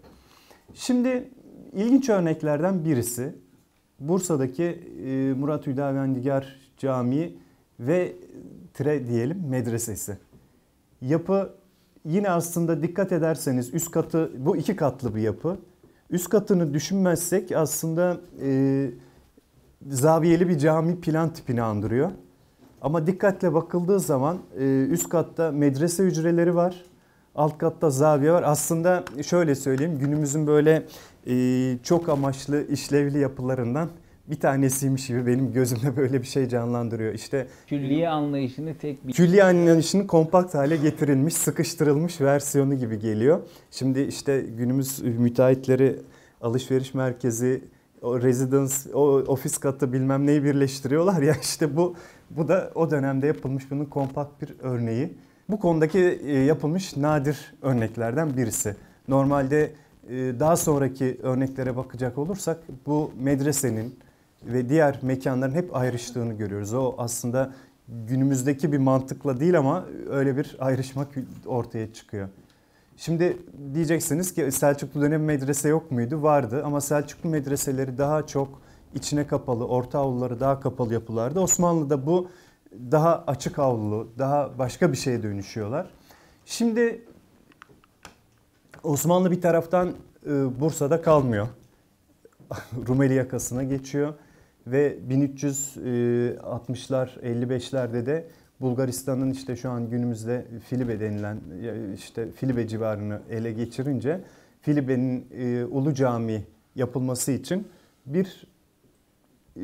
Speaker 2: Şimdi ilginç örneklerden birisi Bursa'daki e, Murat Hüdavendigar Camii ve Tre diyelim medresesi. Yapı yine aslında dikkat ederseniz üst katı bu iki katlı bir yapı. Üst katını düşünmezsek aslında e, zaviyeli bir cami plan tipini andırıyor. Ama dikkatle bakıldığı zaman e, üst katta medrese hücreleri var. Alt katta zaviye var. Aslında şöyle söyleyeyim günümüzün böyle e, çok amaçlı işlevli yapılarından bir tanesiymiş gibi benim gözümde böyle bir şey canlandırıyor. İşte
Speaker 1: külliye anlayışını tek bir külliye
Speaker 2: anlayışının kompakt hale getirilmiş, sıkıştırılmış versiyonu gibi geliyor. Şimdi işte günümüz müteahhitleri alışveriş merkezi, o residence, o ofis katı bilmem neyi birleştiriyorlar ya işte bu bu da o dönemde yapılmış bunun kompakt bir örneği. Bu konudaki e, yapılmış nadir örneklerden birisi. Normalde e, daha sonraki örneklere bakacak olursak bu medresenin ve diğer mekanların hep ayrıştığını görüyoruz. O aslında günümüzdeki bir mantıkla değil ama öyle bir ayrışmak ortaya çıkıyor. Şimdi diyeceksiniz ki Selçuklu dönemi medrese yok muydu? Vardı ama Selçuklu medreseleri daha çok içine kapalı, orta avluları daha kapalı yapılarda. Osmanlı'da bu daha açık avlu, daha başka bir şeye dönüşüyorlar. Şimdi Osmanlı bir taraftan e, Bursa'da kalmıyor. Rumeli yakasına geçiyor ve 1360'lar e, 55'lerde de Bulgaristan'ın işte şu an günümüzde Filibe denilen işte Filibe civarını ele geçirince Filibe'nin e, Ulu Cami yapılması için bir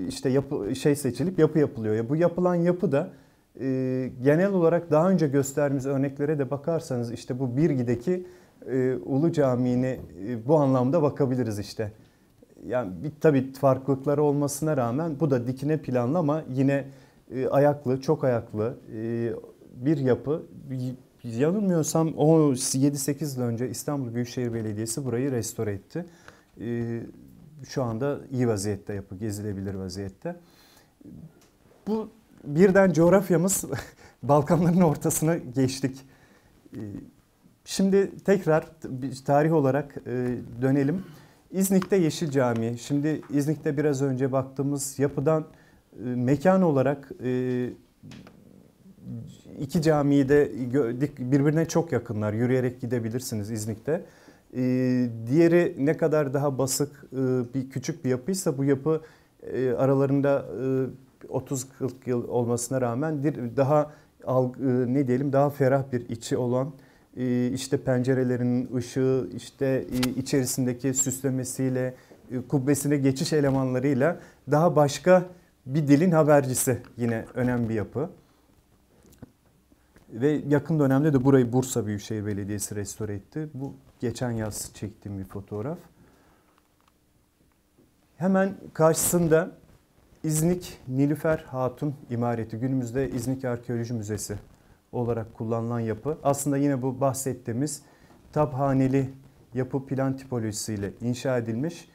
Speaker 2: işte yapı, şey seçilip yapı yapılıyor. Ya bu yapılan yapı da e, genel olarak daha önce gösterdiğimiz örneklere de bakarsanız işte bu Birgi'deki e, Ulu Camii'ne e, bu anlamda bakabiliriz işte. Yani bir, tabii farklılıkları olmasına rağmen bu da dikine planlı ama yine e, ayaklı, çok ayaklı e, bir yapı. Yanılmıyorsam 7-8 yıl önce İstanbul Büyükşehir Belediyesi burayı restore etti. E, şu anda iyi vaziyette yapı gezilebilir vaziyette. Bu birden coğrafyamız Balkanların ortasına geçtik. Ee, şimdi tekrar tarih olarak e, dönelim. İznik'te Yeşil Cami. Şimdi İznik'te biraz önce baktığımız yapıdan e, mekan olarak e, iki camiyi de birbirine çok yakınlar. Yürüyerek gidebilirsiniz İznik'te. E, diğeri ne kadar daha basık e, bir küçük bir yapıysa bu yapı e, aralarında e, 30-40 yıl olmasına rağmen daha e, ne diyelim daha ferah bir içi olan e, işte pencerelerin ışığı işte e, içerisindeki süslemesiyle e, kubbesine geçiş elemanlarıyla daha başka bir dilin habercisi yine önemli bir yapı. Ve yakın dönemde de burayı Bursa Büyükşehir Belediyesi restore etti. Bu geçen yaz çektiğim bir fotoğraf. Hemen karşısında İznik Nilüfer Hatun İmareti günümüzde İznik Arkeoloji Müzesi olarak kullanılan yapı. Aslında yine bu bahsettiğimiz tabhaneli yapı plan tipolojisiyle inşa edilmiş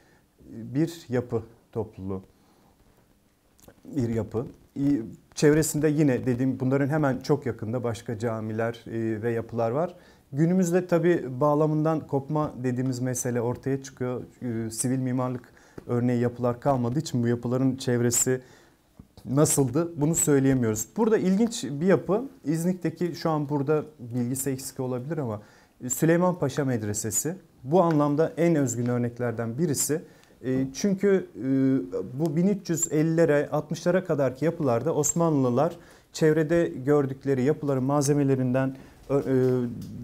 Speaker 2: bir yapı topluluğu. Bir yapı. Çevresinde yine dediğim bunların hemen çok yakında başka camiler e, ve yapılar var. Günümüzde tabi bağlamından kopma dediğimiz mesele ortaya çıkıyor. Ee, sivil mimarlık örneği yapılar kalmadığı için bu yapıların çevresi nasıldı bunu söyleyemiyoruz. Burada ilginç bir yapı İznik'teki şu an burada bilgisi eksik olabilir ama Süleyman Paşa Medresesi bu anlamda en özgün örneklerden birisi. Ee, çünkü e, bu 1350'lere 60'lara kadarki yapılarda Osmanlılar çevrede gördükleri yapıların malzemelerinden e,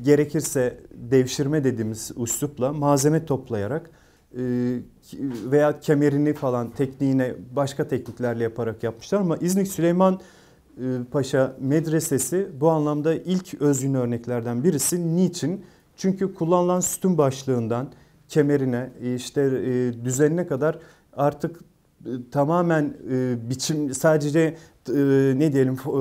Speaker 2: gerekirse devşirme dediğimiz üslupla malzeme toplayarak e, veya kemerini falan tekniğine başka tekniklerle yaparak yapmışlar ama İznik Süleyman e, Paşa Medresesi bu anlamda ilk özgün örneklerden birisi. Niçin? Çünkü kullanılan sütun başlığından kemerine işte düzenine kadar artık tamamen biçim sadece e, ne diyelim e,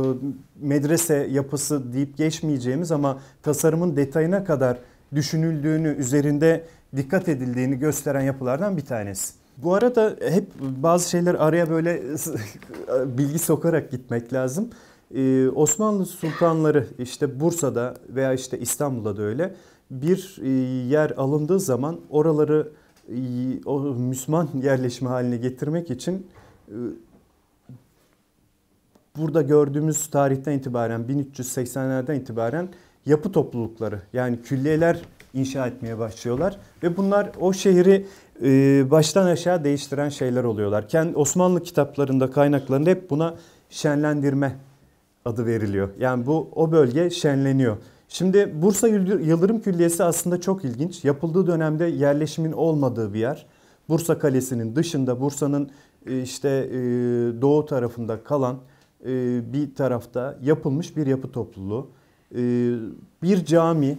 Speaker 2: medrese yapısı deyip geçmeyeceğimiz ama tasarımın detayına kadar düşünüldüğünü, üzerinde dikkat edildiğini gösteren yapılardan bir tanesi. Bu arada hep bazı şeyler araya böyle bilgi sokarak gitmek lazım. Ee, Osmanlı sultanları işte Bursa'da veya işte İstanbul'da da öyle bir e, yer alındığı zaman oraları o Müslüman yerleşme haline getirmek için burada gördüğümüz tarihten itibaren 1380'lerden itibaren yapı toplulukları yani külliyeler inşa etmeye başlıyorlar ve bunlar o şehri e, baştan aşağı değiştiren şeyler oluyorlar. Kendi Osmanlı kitaplarında kaynaklarında hep buna şenlendirme adı veriliyor. Yani bu o bölge şenleniyor. Şimdi Bursa Yıldırım Külliyesi aslında çok ilginç. Yapıldığı dönemde yerleşimin olmadığı bir yer. Bursa Kalesi'nin dışında Bursa'nın e, işte e, doğu tarafında kalan e, bir tarafta yapılmış bir yapı topluluğu. E, bir cami,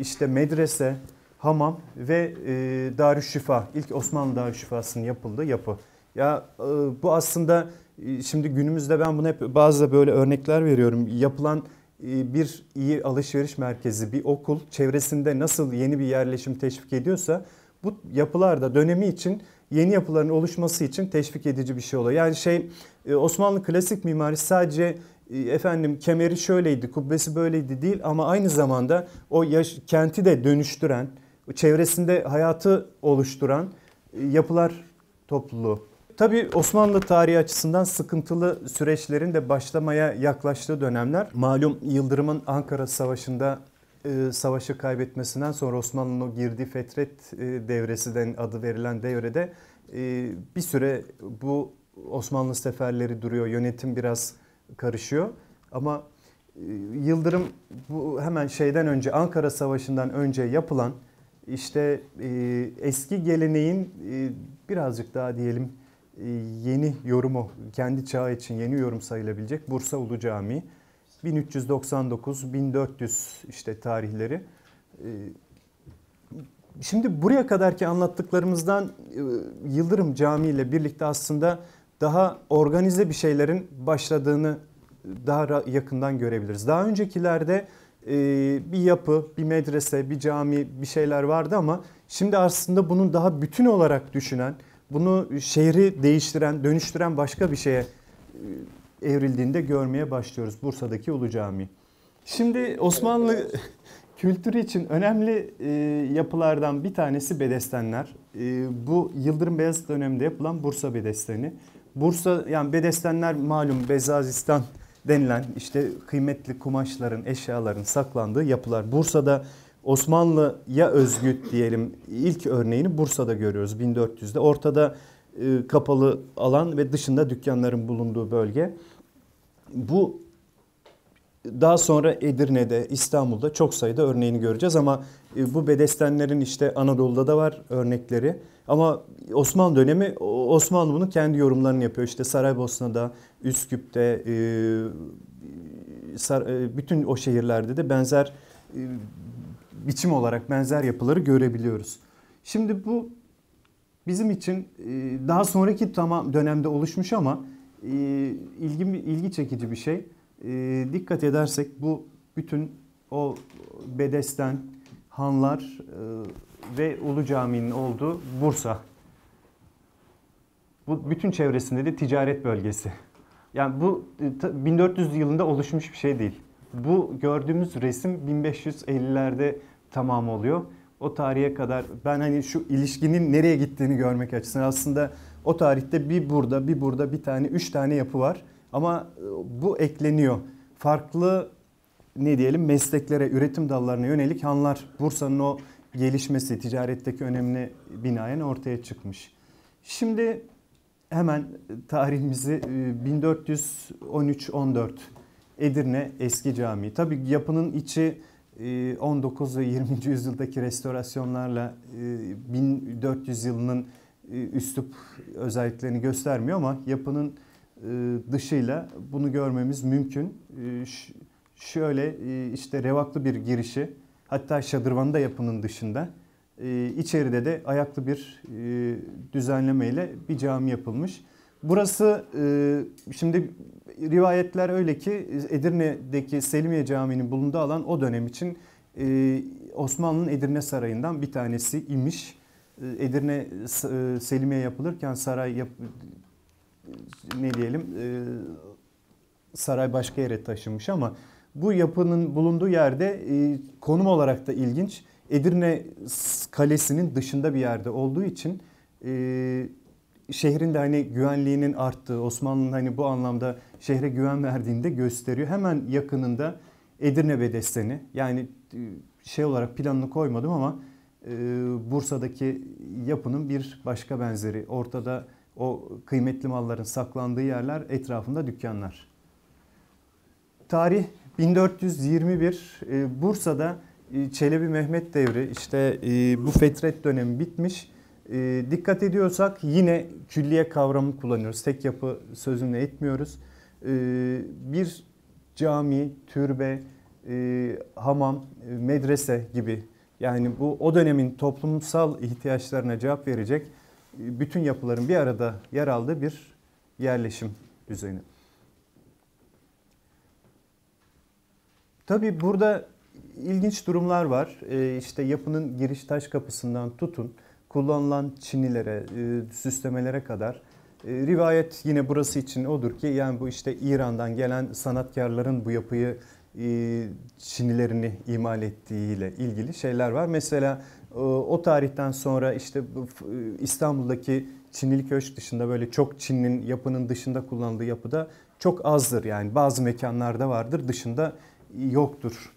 Speaker 2: işte medrese, hamam ve e, Darüşşifa, ilk Osmanlı Darüşşifası'nın yapıldığı yapı. Ya bu aslında şimdi günümüzde ben bunu hep bazı böyle örnekler veriyorum. Yapılan bir iyi alışveriş merkezi, bir okul çevresinde nasıl yeni bir yerleşim teşvik ediyorsa bu yapılarda dönemi için yeni yapıların oluşması için teşvik edici bir şey oluyor. Yani şey e, Osmanlı klasik mimarisi sadece e, efendim kemeri şöyleydi, kubbesi böyleydi değil ama aynı zamanda o yaş, kenti de dönüştüren, çevresinde hayatı oluşturan e, yapılar topluluğu. Tabii Osmanlı tarihi açısından sıkıntılı süreçlerin de başlamaya yaklaştığı dönemler. Malum Yıldırım'ın Ankara Savaşı'nda e, savaşı kaybetmesinden sonra Osmanlı'nın girdiği Fetret e, devresinden adı verilen devrede e, bir süre bu Osmanlı seferleri duruyor. Yönetim biraz karışıyor. Ama e, Yıldırım bu hemen şeyden önce Ankara Savaşı'ndan önce yapılan işte eski geleneğin birazcık daha diyelim yeni yorumu kendi çağı için yeni yorum sayılabilecek Bursa Ulu Camii 1399-1400 işte tarihleri. Ee, şimdi buraya kadarki anlattıklarımızdan e, Yıldırım Camii ile birlikte aslında daha organize bir şeylerin başladığını daha yakından görebiliriz. Daha öncekilerde e, bir yapı, bir medrese, bir cami, bir şeyler vardı ama şimdi aslında bunun daha bütün olarak düşünen, bunu şehri değiştiren, dönüştüren başka bir şeye e, evrildiğinde görmeye başlıyoruz Bursa'daki Ulu Camii. Şimdi Osmanlı kültürü için önemli e, yapılardan bir tanesi bedestenler. E, bu Yıldırım Beyazıt döneminde yapılan Bursa bedesteni. Bursa yani bedestenler malum Bezazistan denilen işte kıymetli kumaşların, eşyaların saklandığı yapılar. Bursa'da Osmanlı ya özgü diyelim ilk örneğini Bursa'da görüyoruz 1400'de. Ortada e, kapalı alan ve dışında dükkanların bulunduğu bölge. Bu daha sonra Edirne'de, İstanbul'da çok sayıda örneğini göreceğiz ama e, bu bedestenlerin işte Anadolu'da da var örnekleri. Ama Osmanlı dönemi Osmanlı bunu kendi yorumlarını yapıyor. İşte Saraybosna'da, Üsküp'te, e, bütün o şehirlerde de benzer biçim olarak benzer yapıları görebiliyoruz. Şimdi bu bizim için e, daha sonraki tamam dönemde oluşmuş ama e, ilgi, ilgi çekici bir şey. E, dikkat edersek bu bütün o Bedesten, Hanlar ve Ulu Cami'nin olduğu Bursa. Bu bütün çevresinde de ticaret bölgesi. Yani bu 1400 yılında oluşmuş bir şey değil. Bu gördüğümüz resim 1550'lerde tamam oluyor o tarihe kadar ben hani şu ilişkinin nereye gittiğini görmek açısından aslında o tarihte bir burada bir burada bir tane üç tane yapı var ama e, bu ekleniyor. Farklı ne diyelim mesleklere, üretim dallarına yönelik hanlar Bursa'nın o gelişmesi ticaretteki önemli binayen ortaya çıkmış. Şimdi hemen e, tarihimizi 1413-14 e, Edirne Eski cami Tabii yapının içi 19 ee, ve 20. yüzyıldaki restorasyonlarla 1400 e, yılının e, üslup özelliklerini göstermiyor ama yapının e, dışıyla bunu görmemiz mümkün. Şöyle işte revaklı bir girişi hatta şadırvanı da yapının dışında içeride de ayaklı bir düzenlemeyle bir cami yapılmış. Burası şimdi rivayetler öyle ki Edirne'deki Selimiye Camii'nin bulunduğu alan o dönem için e, Osmanlı'nın Edirne Sarayı'ndan bir tanesi imiş. E, Edirne e, Selimiye yapılırken saray yap, ne diyelim e, saray başka yere taşınmış ama bu yapının bulunduğu yerde konum olarak da ilginç. Edirne Kalesi'nin dışında bir yerde olduğu için şehrin de hani güvenliğinin arttığı, Osmanlı'nın hani bu anlamda şehre güven verdiğini de gösteriyor. Hemen yakınında Edirne Bedesteni yani e, şey olarak planını koymadım ama e, Bursa'daki yapının bir başka benzeri. Ortada o kıymetli malların saklandığı yerler, etrafında dükkanlar. Tarih 1421 e, Bursa'da Çelebi Mehmet devri işte bu fetret dönemi bitmiş. E, dikkat ediyorsak yine külliye kavramı kullanıyoruz. Tek yapı sözünü etmiyoruz. E, bir cami, türbe, e, hamam, e, medrese gibi yani bu o dönemin toplumsal ihtiyaçlarına cevap verecek e, bütün yapıların bir arada yer aldığı bir yerleşim düzeni. Tabii burada ilginç durumlar var. E, işte yapının giriş taş kapısından tutun kullanılan çinilere, e, süslemelere kadar e, rivayet yine burası için odur ki yani bu işte İran'dan gelen sanatkarların bu yapıyı e, çinilerini imal ettiğiyle ilgili şeyler var. Mesela e, o tarihten sonra işte e, İstanbul'daki Çinili köşk dışında böyle çok Çin'in yapının dışında kullanıldığı yapıda çok azdır. Yani bazı mekanlarda vardır dışında yoktur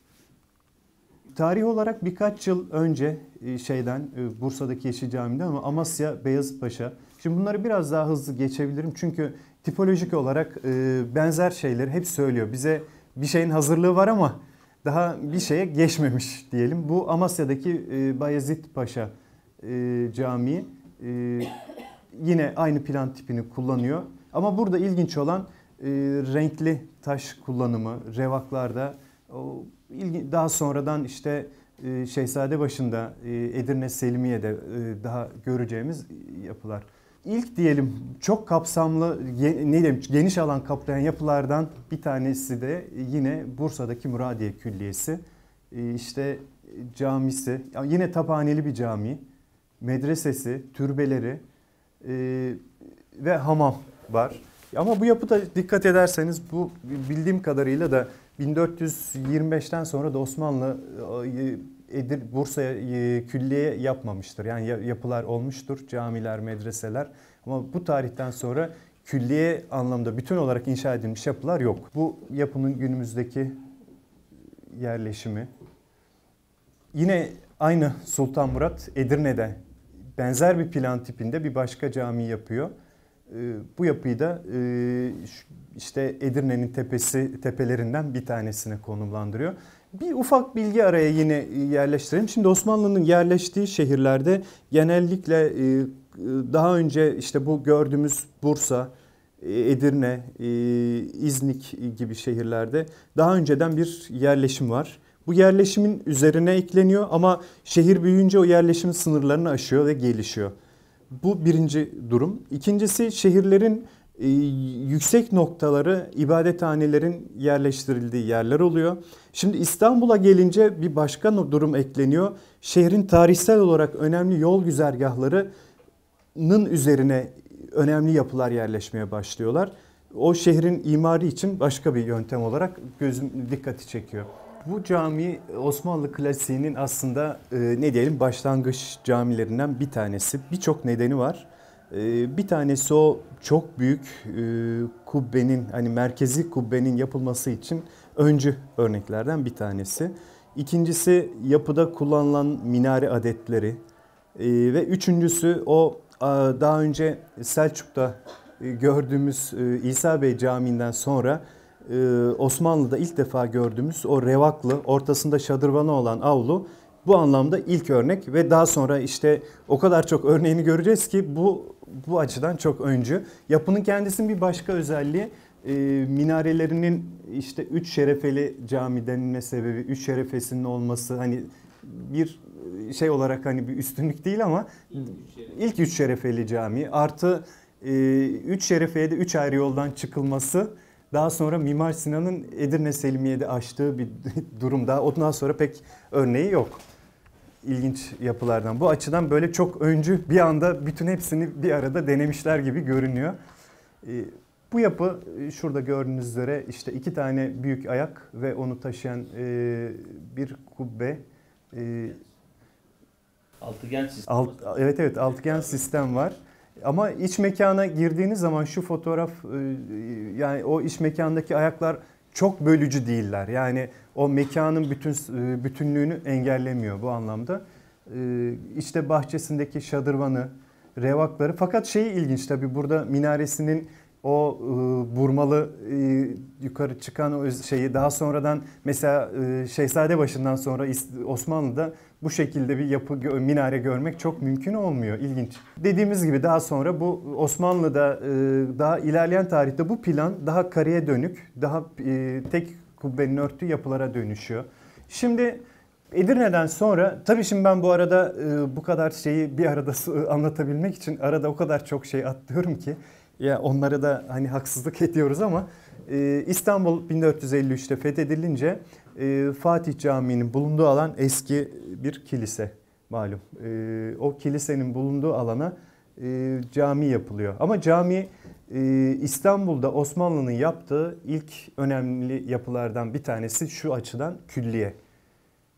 Speaker 2: Tarih olarak birkaç yıl önce e, şeyden e, Bursa'daki Yeşil Cami'den ama Amasya Beyazıt Paşa. Şimdi bunları biraz daha hızlı geçebilirim çünkü tipolojik olarak e, benzer şeyleri hep söylüyor. Bize bir şeyin hazırlığı var ama daha bir şeye geçmemiş diyelim. Bu Amasya'daki Bayezid Paşa Camii yine aynı plan tipini kullanıyor. Ama burada ilginç olan renkli taş kullanımı, revaklarda daha sonradan işte e, Şehzade başında e, Edirne Selimiye'de e, daha göreceğimiz yapılar. İlk diyelim çok kapsamlı ne diyeyim geniş alan kaplayan yapılardan bir tanesi de yine Bursa'daki Muradiye Külliyesi. İşte camisi, yine tapaneli bir cami, medresesi, türbeleri ve hamam var. Ama bu yapıda dikkat ederseniz bu bildiğim kadarıyla da 1425'ten sonra da Osmanlı e, Edir Bursa'ya e, külliye yapmamıştır. Yani yapılar olmuştur, camiler, medreseler. Ama bu tarihten sonra külliye anlamda bütün olarak inşa edilmiş yapılar yok. Bu yapının günümüzdeki yerleşimi. Yine aynı Sultan Murat Edirne'de benzer bir plan tipinde bir başka cami yapıyor. Ee, bu yapıyı da e, işte Edirne'nin tepesi tepelerinden bir tanesine konumlandırıyor. Bir ufak bilgi araya yine e, yerleştirelim. Şimdi Osmanlı'nın yerleştiği şehirlerde genellikle e, daha önce işte bu gördüğümüz Bursa, Edirne, İznik gibi şehirlerde daha önceden bir yerleşim var. Bu yerleşimin üzerine ekleniyor ama şehir büyüyünce o yerleşim sınırlarını aşıyor ve gelişiyor. Bu birinci durum. İkincisi şehirlerin e, yüksek noktaları ibadethanelerin yerleştirildiği yerler oluyor. Şimdi İstanbul'a gelince bir başka durum ekleniyor. Şehrin tarihsel olarak önemli yol güzergahlarının üzerine önemli yapılar yerleşmeye başlıyorlar. O şehrin imari için başka bir yöntem olarak gözüm dikkati çekiyor. Bu cami Osmanlı klasiğinin aslında e, ne diyelim başlangıç camilerinden bir tanesi. Birçok nedeni var. E, bir tanesi o çok büyük e, kubbenin hani merkezi kubbenin yapılması için öncü örneklerden bir tanesi. İkincisi yapıda kullanılan minare adetleri e, ve üçüncüsü o daha önce Selçuk'ta e, gördüğümüz e, İsa Bey Camii'nden sonra ee, Osmanlı'da ilk defa gördüğümüz o revaklı ortasında şadırvanı olan avlu bu anlamda ilk örnek ve daha sonra işte o kadar çok örneğini göreceğiz ki bu bu açıdan çok öncü. Yapının kendisinin bir başka özelliği e, minarelerinin işte üç şerefeli cami denilme sebebi, üç şerefesinin olması hani bir e, şey olarak hani bir üstünlük değil ama ilk üç şerefeli, ilk üç şerefeli cami artı e, üç şerefeye de üç ayrı yoldan çıkılması daha sonra Mimar Sinan'ın Edirne Selimiye'de açtığı bir durum daha. Ondan sonra pek örneği yok. İlginç yapılardan. Bu açıdan böyle çok öncü bir anda bütün hepsini bir arada denemişler gibi görünüyor. Ee, bu yapı e, şurada gördüğünüz üzere işte iki tane büyük ayak ve onu taşıyan e, bir kubbe. E,
Speaker 1: altıgen sistem. Alt,
Speaker 2: evet evet altıgen sistem var. Ama iç mekana girdiğiniz zaman şu fotoğraf e, yani o iç mekandaki ayaklar çok bölücü değiller. Yani o mekanın bütün e, bütünlüğünü engellemiyor bu anlamda. E, işte bahçesindeki şadırvanı, revakları. Fakat şey ilginç tabii burada minaresinin o e, vurmalı e, yukarı çıkan o şeyi daha sonradan mesela e, Şehzade başından sonra Osmanlı'da bu şekilde bir yapı minare görmek çok mümkün olmuyor. İlginç. Dediğimiz gibi daha sonra bu Osmanlı'da e, daha ilerleyen tarihte bu plan daha kareye dönük, daha e, tek kubbenin örtü yapılara dönüşüyor. Şimdi Edirne'den sonra tabii şimdi ben bu arada e, bu kadar şeyi bir arada anlatabilmek için arada o kadar çok şey atlıyorum ki ya onlara da hani haksızlık ediyoruz ama e, İstanbul 1453'te fethedilince e, Fatih Camii'nin bulunduğu alan eski bir kilise malum. E, o kilisenin bulunduğu alana e, cami yapılıyor. Ama cami e, İstanbul'da Osmanlı'nın yaptığı ilk önemli yapılardan bir tanesi şu açıdan külliye.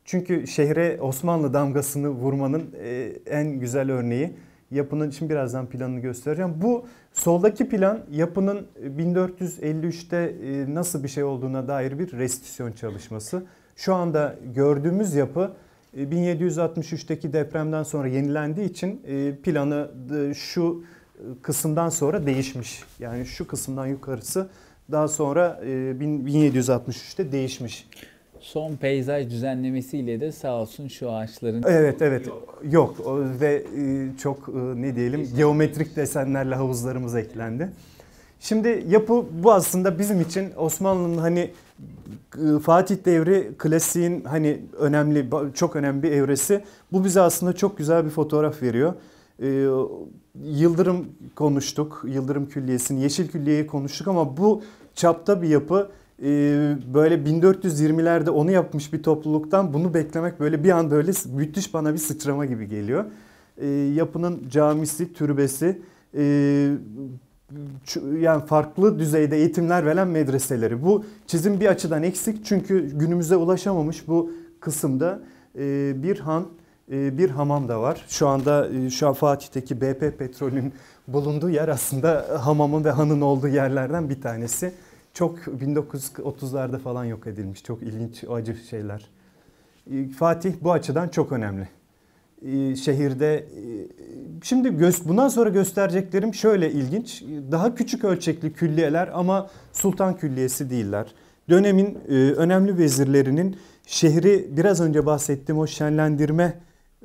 Speaker 2: Çünkü şehre Osmanlı damgasını vurmanın e, en güzel örneği Yapının için birazdan planını göstereceğim. Bu soldaki plan yapının 1453'te e, nasıl bir şey olduğuna dair bir restitüsyon çalışması. Şu anda gördüğümüz yapı 1763'teki e, depremden sonra yenilendiği için e, planı şu kısımdan sonra değişmiş. Yani şu kısımdan yukarısı daha sonra 1763'te değişmiş
Speaker 1: son peyzaj düzenlemesiyle de sağ olsun şu ağaçların... Evet
Speaker 2: evet yok, yok. ve e, çok e, ne diyelim geometrik desenlerle havuzlarımız eklendi. Şimdi yapı bu aslında bizim için Osmanlı'nın hani e, Fatih devri klasiğin hani önemli çok önemli bir evresi. Bu bize aslında çok güzel bir fotoğraf veriyor. Yıldırım konuştuk. Yıldırım Külliyesi'ni, Yeşil Külliye'yi konuştuk ama bu çapta bir yapı ee, böyle 1420'lerde onu yapmış bir topluluktan bunu beklemek böyle bir an böyle müthiş bana bir sıçrama gibi geliyor. Ee, yapının camisi, türbesi, ee, yani farklı düzeyde eğitimler veren medreseleri. Bu çizim bir açıdan eksik çünkü günümüze ulaşamamış bu kısımda bir han bir hamam da var. Şu anda şu an Fatih'teki BP Petrol'ün bulunduğu yer aslında hamamın ve hanın olduğu yerlerden bir tanesi çok 1930'larda falan yok edilmiş. Çok ilginç, acı şeyler. Ee, Fatih bu açıdan çok önemli. Ee, şehirde e, şimdi bundan sonra göstereceklerim şöyle ilginç. Daha küçük ölçekli külliyeler ama sultan külliyesi değiller. Dönemin e, önemli vezirlerinin şehri biraz önce bahsettiğim o şenlendirme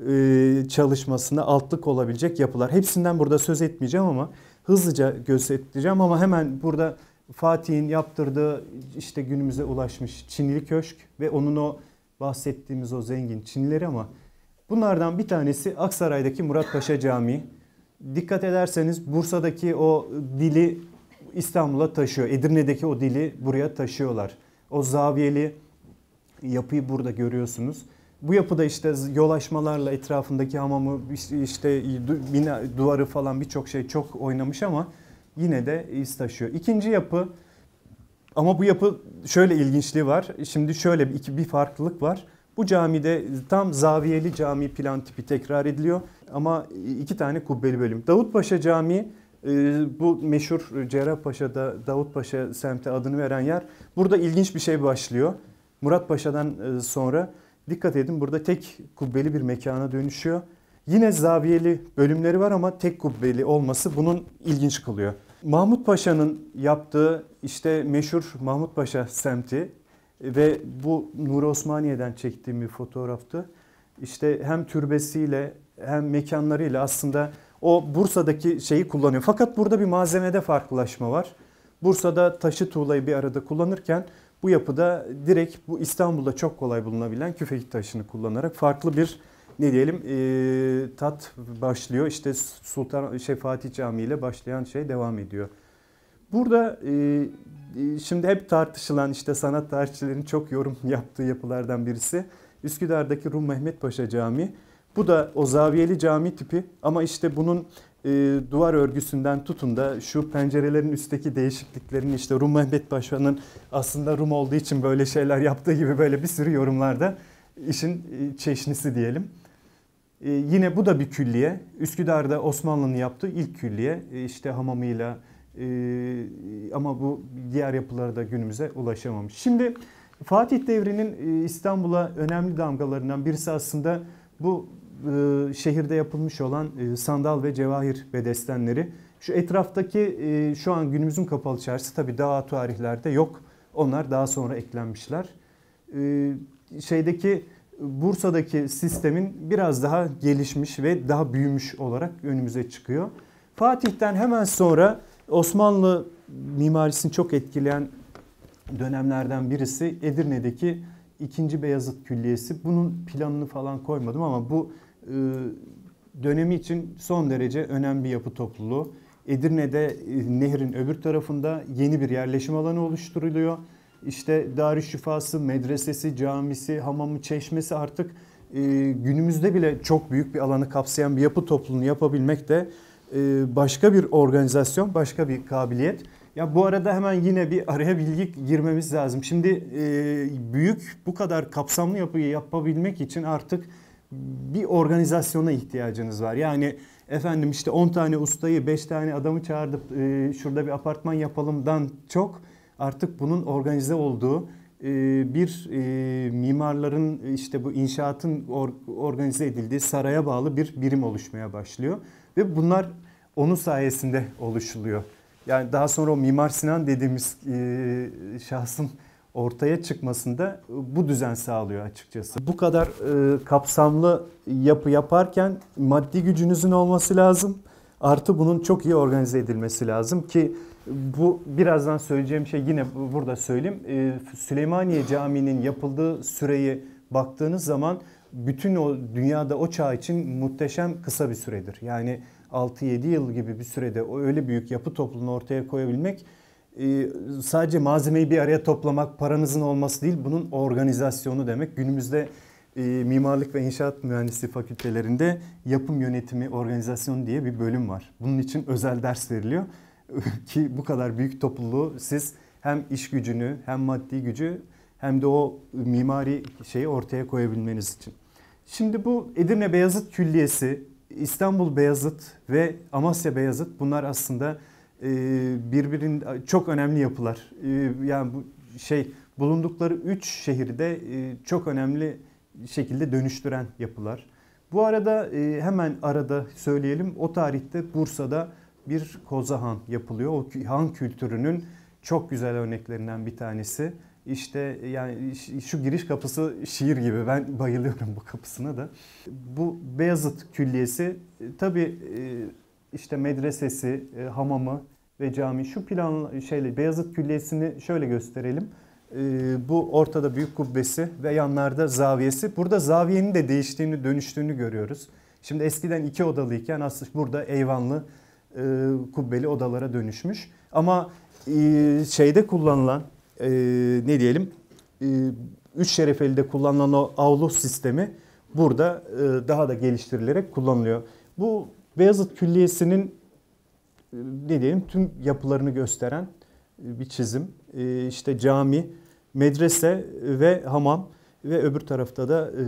Speaker 2: e, çalışmasına altlık olabilecek yapılar. Hepsinden burada söz etmeyeceğim ama hızlıca göstereceğim ama hemen burada Fatih'in yaptırdığı işte günümüze ulaşmış Çinli köşk ve onun o bahsettiğimiz o zengin Çinlileri ama bunlardan bir tanesi Aksaray'daki Murat Paşa Camii. Dikkat ederseniz Bursa'daki o dili İstanbul'a taşıyor. Edirne'deki o dili buraya taşıyorlar. O zaviyeli yapıyı burada görüyorsunuz. Bu yapıda işte yolaşmalarla etrafındaki hamamı işte bina duvarı falan birçok şey çok oynamış ama yine de iz taşıyor. İkinci yapı ama bu yapı şöyle ilginçliği var. Şimdi şöyle bir, iki, bir farklılık var. Bu camide tam zaviyeli cami plan tipi tekrar ediliyor ama iki tane kubbeli bölüm. Davutpaşa Camii e, bu meşhur Cerrahpaşa'da Davutpaşa semti adını veren yer. Burada ilginç bir şey başlıyor. Muratpaşa'dan e, sonra dikkat edin burada tek kubbeli bir mekana dönüşüyor. Yine zaviyeli bölümleri var ama tek kubbeli olması bunun ilginç kılıyor. Mahmut Paşa'nın yaptığı işte meşhur Mahmut Paşa semti ve bu Nur Osmaniye'den çektiğim bir fotoğraftı. İşte hem türbesiyle hem mekanlarıyla aslında o Bursa'daki şeyi kullanıyor. Fakat burada bir malzemede farklılaşma var. Bursa'da taşı tuğlayı bir arada kullanırken bu yapıda direkt bu İstanbul'da çok kolay bulunabilen küfekit taşını kullanarak farklı bir ne diyelim e, tat başlıyor. İşte Sultan şey, Fatih Camii ile başlayan şey devam ediyor. Burada e, şimdi hep tartışılan işte sanat tarihçilerin çok yorum yaptığı yapılardan birisi Üsküdar'daki Rum Mehmet Paşa Camii. Bu da o zaviyeli cami tipi ama işte bunun e, duvar örgüsünden tutun da şu pencerelerin üstteki değişikliklerin işte Rum Mehmet Paşa'nın aslında Rum olduğu için böyle şeyler yaptığı gibi böyle bir sürü yorumlarda işin çeşnisi diyelim. Ee, yine bu da bir külliye. Üsküdar'da Osmanlı'nın yaptığı ilk külliye. Ee, işte hamamıyla e, ama bu diğer yapılara da günümüze ulaşamamış. Şimdi Fatih Devri'nin e, İstanbul'a önemli damgalarından birisi aslında bu e, şehirde yapılmış olan sandal ve cevahir bedestenleri. Şu etraftaki şu an günümüzün kapalı çarşısı tabi daha tarihlerde yok. Onlar daha sonra eklenmişler. Şeydeki Bursa'daki sistemin biraz daha gelişmiş ve daha büyümüş olarak önümüze çıkıyor. Fatih'ten hemen sonra Osmanlı mimarisini çok etkileyen dönemlerden birisi Edirne'deki 2. Beyazıt Külliyesi. Bunun planını falan koymadım ama bu e, dönemi için son derece önemli bir yapı topluluğu. Edirne'de e, nehrin öbür tarafında yeni bir yerleşim alanı oluşturuluyor işte Darüşşifası, medresesi, camisi, hamamı, çeşmesi artık e, günümüzde bile çok büyük bir alanı kapsayan bir yapı topluluğunu yapabilmek de e, başka bir organizasyon, başka bir kabiliyet. Ya bu arada hemen yine bir araya bilgi girmemiz lazım. Şimdi e, büyük bu kadar kapsamlı yapıyı yapabilmek için artık bir organizasyona ihtiyacınız var. Yani efendim işte 10 tane ustayı 5 tane adamı çağırdık e, şurada bir apartman yapalımdan çok artık bunun organize olduğu e, bir e, mimarların e, işte bu inşaatın or, organize edildiği saraya bağlı bir birim oluşmaya başlıyor ve bunlar onun sayesinde oluşuluyor. Yani daha sonra o Mimar Sinan dediğimiz e, şahsın ortaya çıkmasında bu düzen sağlıyor açıkçası. Bu kadar e, kapsamlı yapı yaparken maddi gücünüzün olması lazım. Artı bunun çok iyi organize edilmesi lazım ki bu birazdan söyleyeceğim şey yine burada söyleyeyim. Ee, Süleymaniye Camii'nin yapıldığı süreyi baktığınız zaman bütün o dünyada o çağ için muhteşem kısa bir süredir. Yani 6-7 yıl gibi bir sürede o öyle büyük yapı topluluğunu ortaya koyabilmek e, sadece malzemeyi bir araya toplamak, paranızın olması değil, bunun organizasyonu demek. Günümüzde e, mimarlık ve inşaat mühendisliği fakültelerinde yapım yönetimi, organizasyonu diye bir bölüm var. Bunun için özel ders veriliyor. ki bu kadar büyük topluluğu siz hem iş gücünü hem maddi gücü hem de o mimari şeyi ortaya koyabilmeniz için. Şimdi bu Edirne Beyazıt Külliyesi, İstanbul Beyazıt ve Amasya Beyazıt bunlar aslında e, birbirin çok önemli yapılar. E, yani bu şey bulundukları üç şehirde e, çok önemli şekilde dönüştüren yapılar. Bu arada hemen arada söyleyelim o tarihte Bursa'da bir koza han yapılıyor. O han kültürünün çok güzel örneklerinden bir tanesi. İşte yani şu giriş kapısı şiir gibi. Ben bayılıyorum bu kapısına da. Bu Beyazıt Külliyesi e, tabii e, işte medresesi, e, hamamı ve cami. Şu plan şeyle Beyazıt Külliyesi'ni şöyle gösterelim. Bu ortada büyük kubbesi ve yanlarda zaviyesi. Burada zaviyenin de değiştiğini, dönüştüğünü görüyoruz. Şimdi eskiden iki odalıyken aslında burada eyvanlı e, kubbeli odalara dönüşmüş. Ama e, şeyde kullanılan e, ne diyelim e, üç şerefeli'de kullanılan o avlu sistemi burada e, daha da geliştirilerek kullanılıyor. Bu Beyazıt Külliyesi'nin e, ne diyelim tüm yapılarını gösteren e, bir çizim. E, işte cami, medrese ve hamam ve öbür tarafta da e,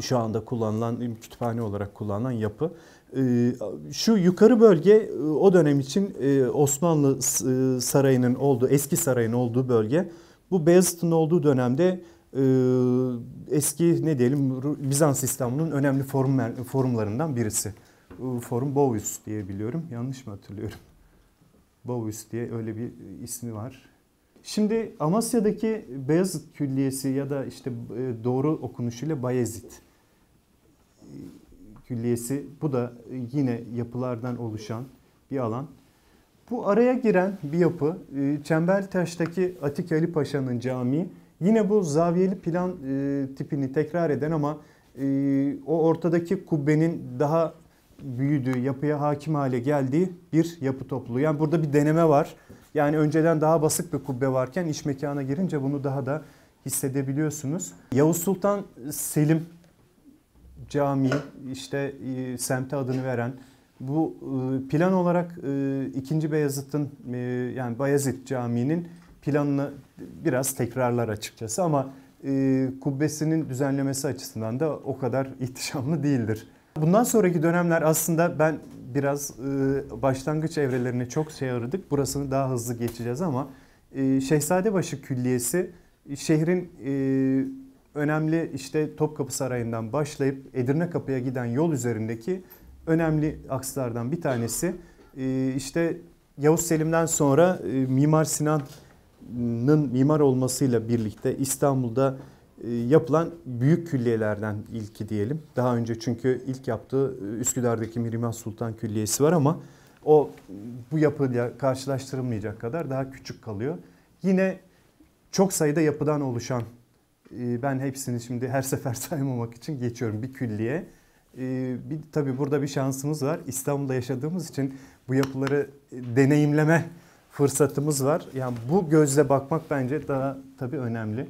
Speaker 2: şu anda kullanılan kütüphane olarak kullanılan yapı. Ee, şu yukarı bölge e, o dönem için e, Osmanlı e, sarayının olduğu, eski sarayın olduğu bölge. Bu Beyazıt'ın olduğu dönemde eski ne diyelim Bizans İstanbul'un önemli forum, forumlarından birisi. Forum Bovius diye biliyorum. Yanlış mı hatırlıyorum? Bovius diye öyle bir ismi var. Şimdi Amasya'daki Beyazıt Külliyesi ya da işte e, doğru okunuşuyla Bayezid e, Külliyesi bu da e, yine yapılardan oluşan bir alan. Bu araya giren bir yapı Çembertaş'taki Atik Ali Paşa'nın camii yine bu zaviyeli plan tipini tekrar eden ama o ortadaki kubbenin daha büyüdüğü, yapıya hakim hale geldiği bir yapı topluluğu. Yani burada bir deneme var. Yani önceden daha basık bir kubbe varken iç mekana girince bunu daha da hissedebiliyorsunuz. Yavuz Sultan Selim Camii işte e, semte adını veren bu e, plan olarak e, 2. Beyazıt'ın e, yani Bayezid Camii'nin planını biraz tekrarlar açıkçası ama kubbesinin düzenlemesi açısından da o kadar ihtişamlı değildir. Bundan sonraki dönemler aslında ben biraz e, başlangıç evrelerini çok şey aradık. Burasını daha hızlı geçeceğiz ama e, Şehzadebaşı Külliyesi e, şehrin e, önemli işte Topkapı Sarayı'ndan başlayıp Edirne Kapı'ya giden yol üzerindeki önemli akslardan bir tanesi. E, işte Yavuz Selim'den sonra e, Mimar Sinan'ın mimar olmasıyla birlikte İstanbul'da e, yapılan büyük külliyelerden ilki diyelim. Daha önce çünkü ilk yaptığı e, Üsküdar'daki Mirimas Sultan Külliyesi var ama o bu yapıyla karşılaştırılmayacak kadar daha küçük kalıyor. Yine çok sayıda yapıdan oluşan e, ben hepsini şimdi her sefer saymamak için geçiyorum bir külliye. Bir, tabii burada bir şansımız var. İstanbul'da yaşadığımız için bu yapıları deneyimleme fırsatımız var. Yani bu gözle bakmak bence daha tabii önemli.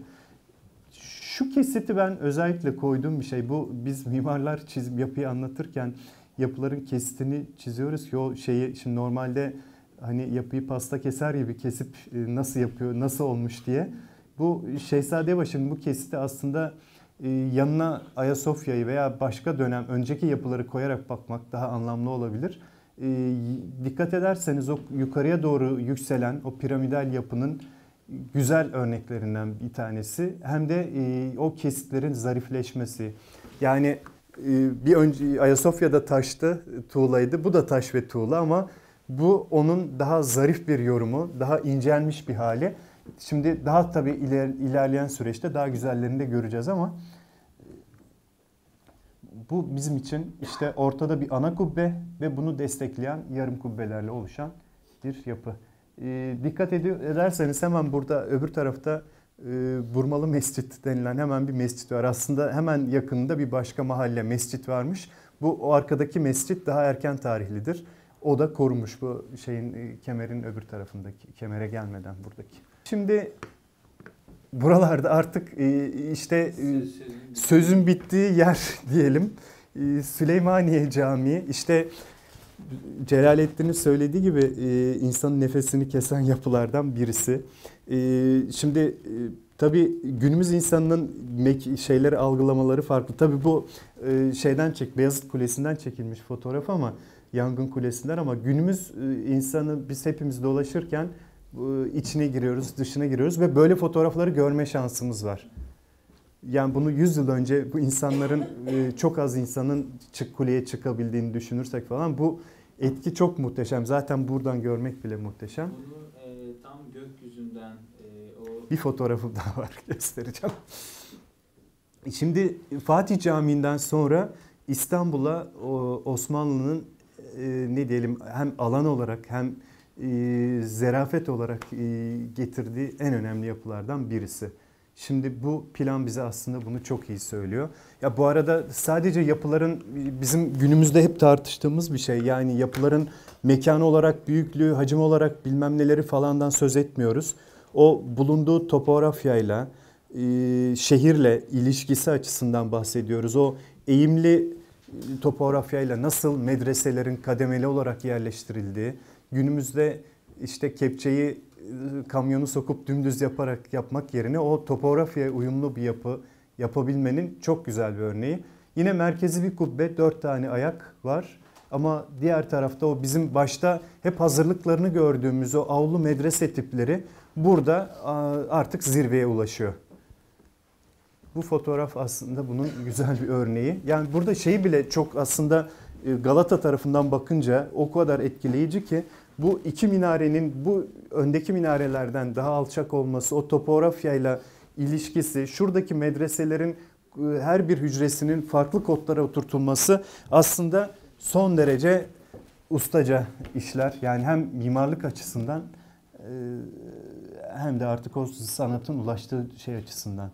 Speaker 2: Şu kesiti ben özellikle koyduğum bir şey. Bu biz mimarlar çizim yapıyı anlatırken yapıların kesitini çiziyoruz ki o şeyi şimdi normalde hani yapıyı pasta keser gibi kesip e, nasıl yapıyor, nasıl olmuş diye. Bu Şehzadebaşı'nın bu kesiti aslında e, yanına Ayasofya'yı veya başka dönem önceki yapıları koyarak bakmak daha anlamlı olabilir. E, dikkat ederseniz o yukarıya doğru yükselen o piramidal yapının güzel örneklerinden bir tanesi. Hem de e, o kesitlerin zarifleşmesi. Yani e, bir önce Ayasofya'da taştı, tuğlaydı. Bu da taş ve tuğla ama bu onun daha zarif bir yorumu, daha incelmiş bir hali. Şimdi daha tabii iler, ilerleyen süreçte daha güzellerini de göreceğiz ama e, bu bizim için işte ortada bir ana kubbe ve bunu destekleyen yarım kubbelerle oluşan bir yapı. E, dikkat ederseniz hemen burada öbür tarafta e, Burmalı Mescit denilen hemen bir mescit var. Aslında hemen yakında bir başka mahalle mescit varmış. Bu o arkadaki mescit daha erken tarihlidir. O da korumuş bu şeyin e, kemerin öbür tarafındaki kemere gelmeden buradaki. Şimdi buralarda artık e, işte e, sözün bittiği yer diyelim. Süleymaniye Camii işte Celalettin'in söylediği gibi e, insanın nefesini kesen yapılardan birisi. E, şimdi e, tabii günümüz insanının mek- şeyleri algılamaları farklı. Tabi bu e, şeyden çek Beyazıt Kulesi'nden çekilmiş fotoğraf ama Yangın Kulesi'nden ama günümüz e, insanı biz hepimiz dolaşırken e, içine giriyoruz, dışına giriyoruz ve böyle fotoğrafları görme şansımız var. Yani bunu 100 yıl önce bu insanların e, çok az insanın çık kuleye çıkabildiğini düşünürsek falan bu etki çok muhteşem. Zaten buradan görmek bile muhteşem. Bunu
Speaker 1: e, tam gökyüzünden e,
Speaker 2: o... Bir fotoğrafım daha var göstereceğim. Şimdi Fatih Camii'nden sonra İstanbul'a Osmanlı'nın e, ne diyelim hem alan olarak hem e, zerafet olarak e, getirdiği en önemli yapılardan birisi. Şimdi bu plan bize aslında bunu çok iyi söylüyor. Ya bu arada sadece yapıların bizim günümüzde hep tartıştığımız bir şey. Yani yapıların mekan olarak büyüklüğü, hacim olarak bilmem neleri falandan söz etmiyoruz. O bulunduğu topografyayla, e, şehirle ilişkisi açısından bahsediyoruz. O eğimli e, topografyayla nasıl medreselerin kademeli olarak yerleştirildiği, günümüzde işte kepçeyi kamyonu sokup dümdüz yaparak yapmak yerine o topografya uyumlu bir yapı yapabilmenin çok güzel bir örneği. Yine merkezi bir kubbe, dört tane ayak var. Ama diğer tarafta o bizim başta hep hazırlıklarını gördüğümüz o avlu medrese tipleri burada artık zirveye ulaşıyor. Bu fotoğraf aslında bunun güzel bir örneği. Yani burada şeyi bile çok aslında e, Galata tarafından bakınca o kadar etkileyici ki bu iki minarenin bu öndeki minarelerden daha alçak olması, o topografyayla ilişkisi, şuradaki medreselerin e, her bir hücresinin farklı kodlara oturtulması aslında son derece ustaca işler. Yani hem mimarlık açısından e, hem de artık o sanatın ulaştığı şey açısından.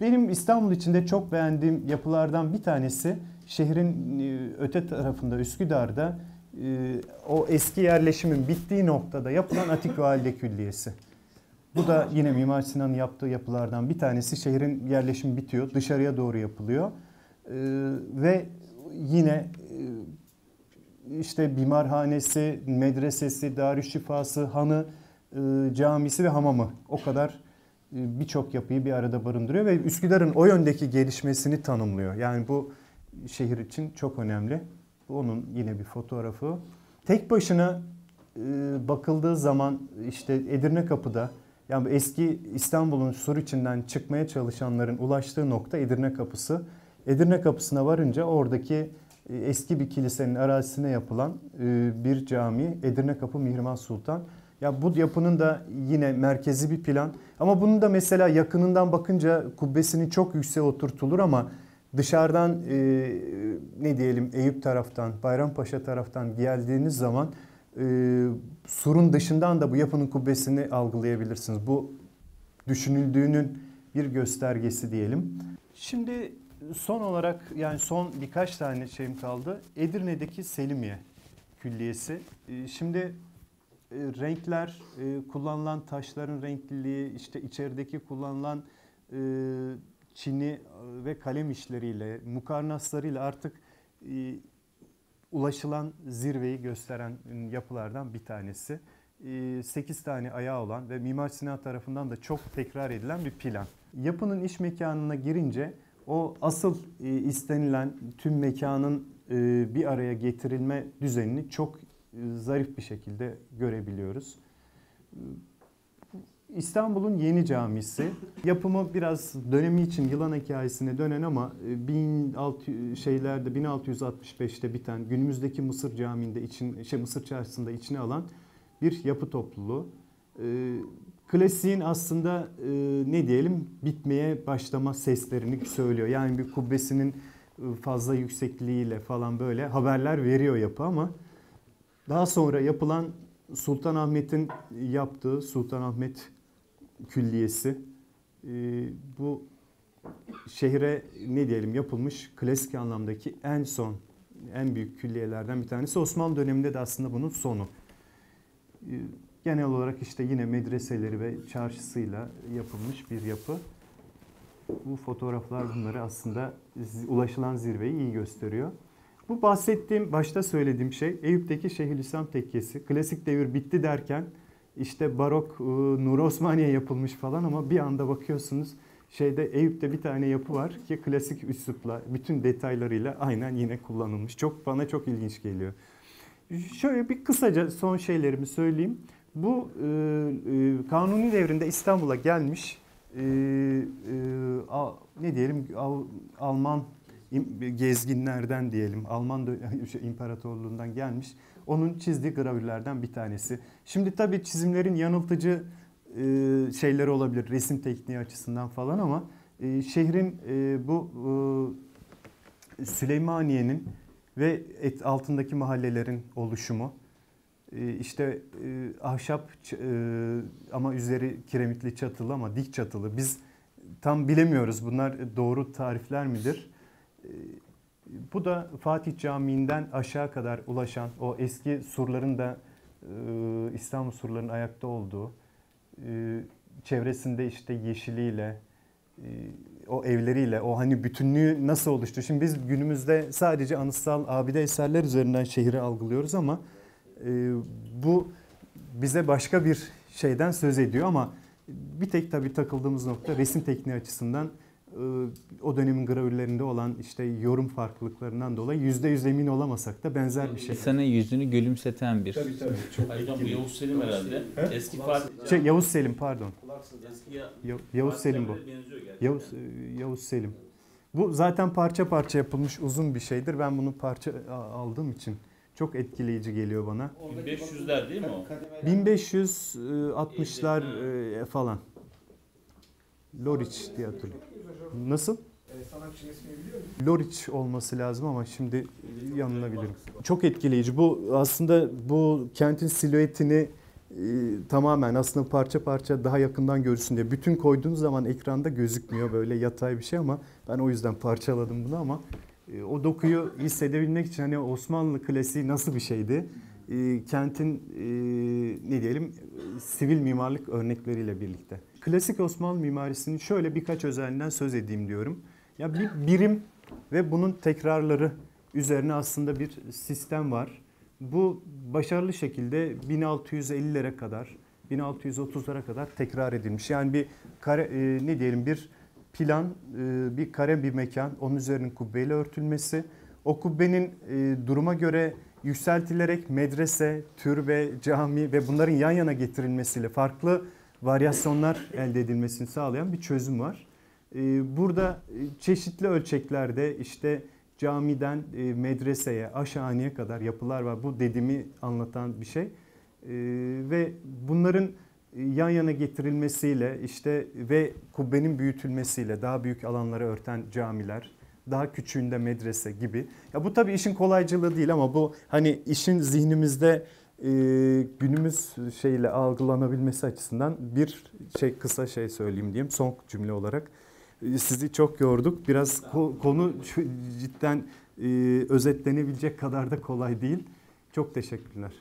Speaker 2: Benim İstanbul içinde çok beğendiğim yapılardan bir tanesi şehrin e, öte tarafında Üsküdar'da e, o eski yerleşimin bittiği noktada yapılan Atik Valide Halide Külliyesi. Bu da yine Mimar Sinan'ın yaptığı yapılardan bir tanesi. Şehrin yerleşimi bitiyor, dışarıya doğru yapılıyor. E, ve yine e, işte bimarhanesi, medresesi, darüşşifası, hanı, e, camisi ve hamamı o kadar e, birçok yapıyı bir arada barındırıyor ve Üsküdar'ın o yöndeki gelişmesini tanımlıyor. Yani bu şehir için çok önemli. Onun yine bir fotoğrafı. Tek başına e, bakıldığı zaman işte Edirne Kapı'da yani eski İstanbul'un sur içinden çıkmaya çalışanların ulaştığı nokta Edirne Kapısı. Edirne Kapısı'na varınca oradaki e, eski bir kilisenin arazisine yapılan e, bir cami Edirne Kapı Mihrimah Sultan. Ya bu yapının da yine merkezi bir plan ama bunun da mesela yakınından bakınca kubbesinin çok yüksek oturtulur ama Dışarıdan e, ne diyelim Eyüp taraftan, Bayrampaşa taraftan geldiğiniz zaman e, surun dışından da bu yapının kubbesini algılayabilirsiniz. Bu düşünüldüğünün bir göstergesi diyelim. Şimdi son olarak yani son birkaç tane şeyim kaldı. Edirne'deki Selimiye Külliyesi. E, şimdi e, renkler, e, kullanılan taşların renkliliği, işte içerideki kullanılan Çin'i e, ve kalem işleriyle, mukarnaslarıyla artık e, ulaşılan zirveyi gösteren yapılardan bir tanesi. E, 8 tane ayağı olan ve Mimar Sinan tarafından da çok tekrar edilen bir plan. Yapının iş mekanına girince o asıl e, istenilen tüm mekanın bir araya getirilme düzenini çok zarif bir şekilde görebiliyoruz. İstanbul'un Yeni Camisi. Yapımı biraz dönemi için yılan hikayesine dönen ama 1600 e, şeylerde 1665'te biten günümüzdeki Mısır Camii'nde için şey Mısır Çarşısı'nda içine alan bir yapı topluluğu. Ee, klasiğin aslında e, ne diyelim bitmeye başlama seslerini söylüyor. Yani bir kubbesinin e, fazla yüksekliğiyle falan böyle haberler veriyor yapı ama daha sonra yapılan Sultan Ahmet'in yaptığı Sultan Ahmet Külliyesi. Ee, bu şehre ne diyelim yapılmış klasik anlamdaki en son, en büyük külliyelerden bir tanesi. Osmanlı döneminde de aslında bunun sonu. Ee, genel olarak işte yine medreseleri ve çarşısıyla yapılmış bir yapı. Bu fotoğraflar bunları aslında ulaşılan zirveyi iyi gösteriyor. Bu bahsettiğim, başta söylediğim şey Eyüp'teki Şeyhülislam Tekkesi. Klasik devir bitti derken işte barok e, Nur Osmaniye yapılmış falan ama bir anda bakıyorsunuz şeyde Eyüp'te bir tane yapı var ki klasik üslupla bütün detaylarıyla aynen yine kullanılmış. Çok bana çok ilginç geliyor. Şöyle bir kısaca son şeylerimi söyleyeyim. Bu e, e kanuni devrinde İstanbul'a gelmiş e, e, a, ne diyelim Al, Alman gezginlerden diyelim Alman şey, imparatorluğundan gelmiş onun çizdiği gravürlerden bir tanesi. Şimdi tabii çizimlerin yanıltıcı e, şeyleri olabilir resim tekniği açısından falan ama e, şehrin e, bu e, Süleymaniye'nin ve et altındaki mahallelerin oluşumu işte ahşap ama üzeri kiremitli çatılı ama dik çatılı biz tam bilemiyoruz bunlar doğru tarifler midir? Bu da Fatih Camii'nden aşağı kadar ulaşan o eski surların da e, İstanbul surlarının ayakta olduğu e, çevresinde işte yeşiliyle e, o evleriyle o hani bütünlüğü nasıl oluştu? Şimdi biz günümüzde sadece anıtsal abide eserler üzerinden şehri algılıyoruz ama e, bu bize başka bir şeyden söz ediyor ama bir tek tabii takıldığımız nokta resim tekniği açısından ee, o dönemin gravürlerinde olan işte yorum farklılıklarından dolayı yüzde yüz emin olamasak da benzer bir şey. Sana yüzünü gülümseten bir. Tabii tabii. Çok Hayır, bu Yavuz Selim herhalde. He? Eski Fatih. Şey, Yavuz Selim pardon.
Speaker 1: Eski ya... Yavuz Selim bu.
Speaker 2: Yavuz, e, Yavuz Selim. Bu zaten parça parça yapılmış uzun bir şeydir. Ben bunu parça aldığım için çok etkileyici geliyor bana. 1500'ler değil mi o? 1560'lar e, e, falan. Loriç diye hatırlıyorum hocam. Nasıl? E, sanatçının ismini biliyor musun? Loriç olması lazım ama şimdi e, yanılabilirim. Çok etkileyici. Bu aslında bu kentin siluetini e, tamamen aslında parça parça daha yakından görürsün diye. Bütün koyduğunuz zaman ekranda gözükmüyor böyle yatay bir şey ama ben o yüzden parçaladım bunu ama e, o dokuyu hissedebilmek için hani Osmanlı klasiği nasıl bir şeydi? E, kentin e, ne diyelim e, sivil mimarlık örnekleriyle birlikte klasik Osmanlı mimarisinin şöyle birkaç özelliğinden söz edeyim diyorum. Ya bir birim ve bunun tekrarları üzerine aslında bir sistem var. Bu başarılı şekilde 1650'lere kadar, 1630'lara kadar tekrar edilmiş. Yani bir kare, e, ne diyelim bir plan, e, bir kare bir mekan, onun üzerinin kubbeyle örtülmesi, o kubbenin e, duruma göre yükseltilerek medrese, türbe, cami ve bunların yan yana getirilmesiyle farklı varyasyonlar elde edilmesini sağlayan bir çözüm var. Ee, burada e, çeşitli ölçeklerde işte camiden e, medreseye, aşağıhaneye kadar yapılar var. Bu dedimi anlatan bir şey. Ee, ve bunların e, yan yana getirilmesiyle işte ve kubbenin büyütülmesiyle daha büyük alanlara örten camiler, daha küçüğünde medrese gibi. Ya bu tabii işin kolaycılığı değil ama bu hani işin zihnimizde e, günümüz şeyle algılanabilmesi açısından bir şey kısa şey söyleyeyim diyeyim son cümle olarak. Ee, sizi çok yorduk. Biraz ko- konu cidden e, özetlenebilecek kadar da kolay değil. Çok teşekkürler.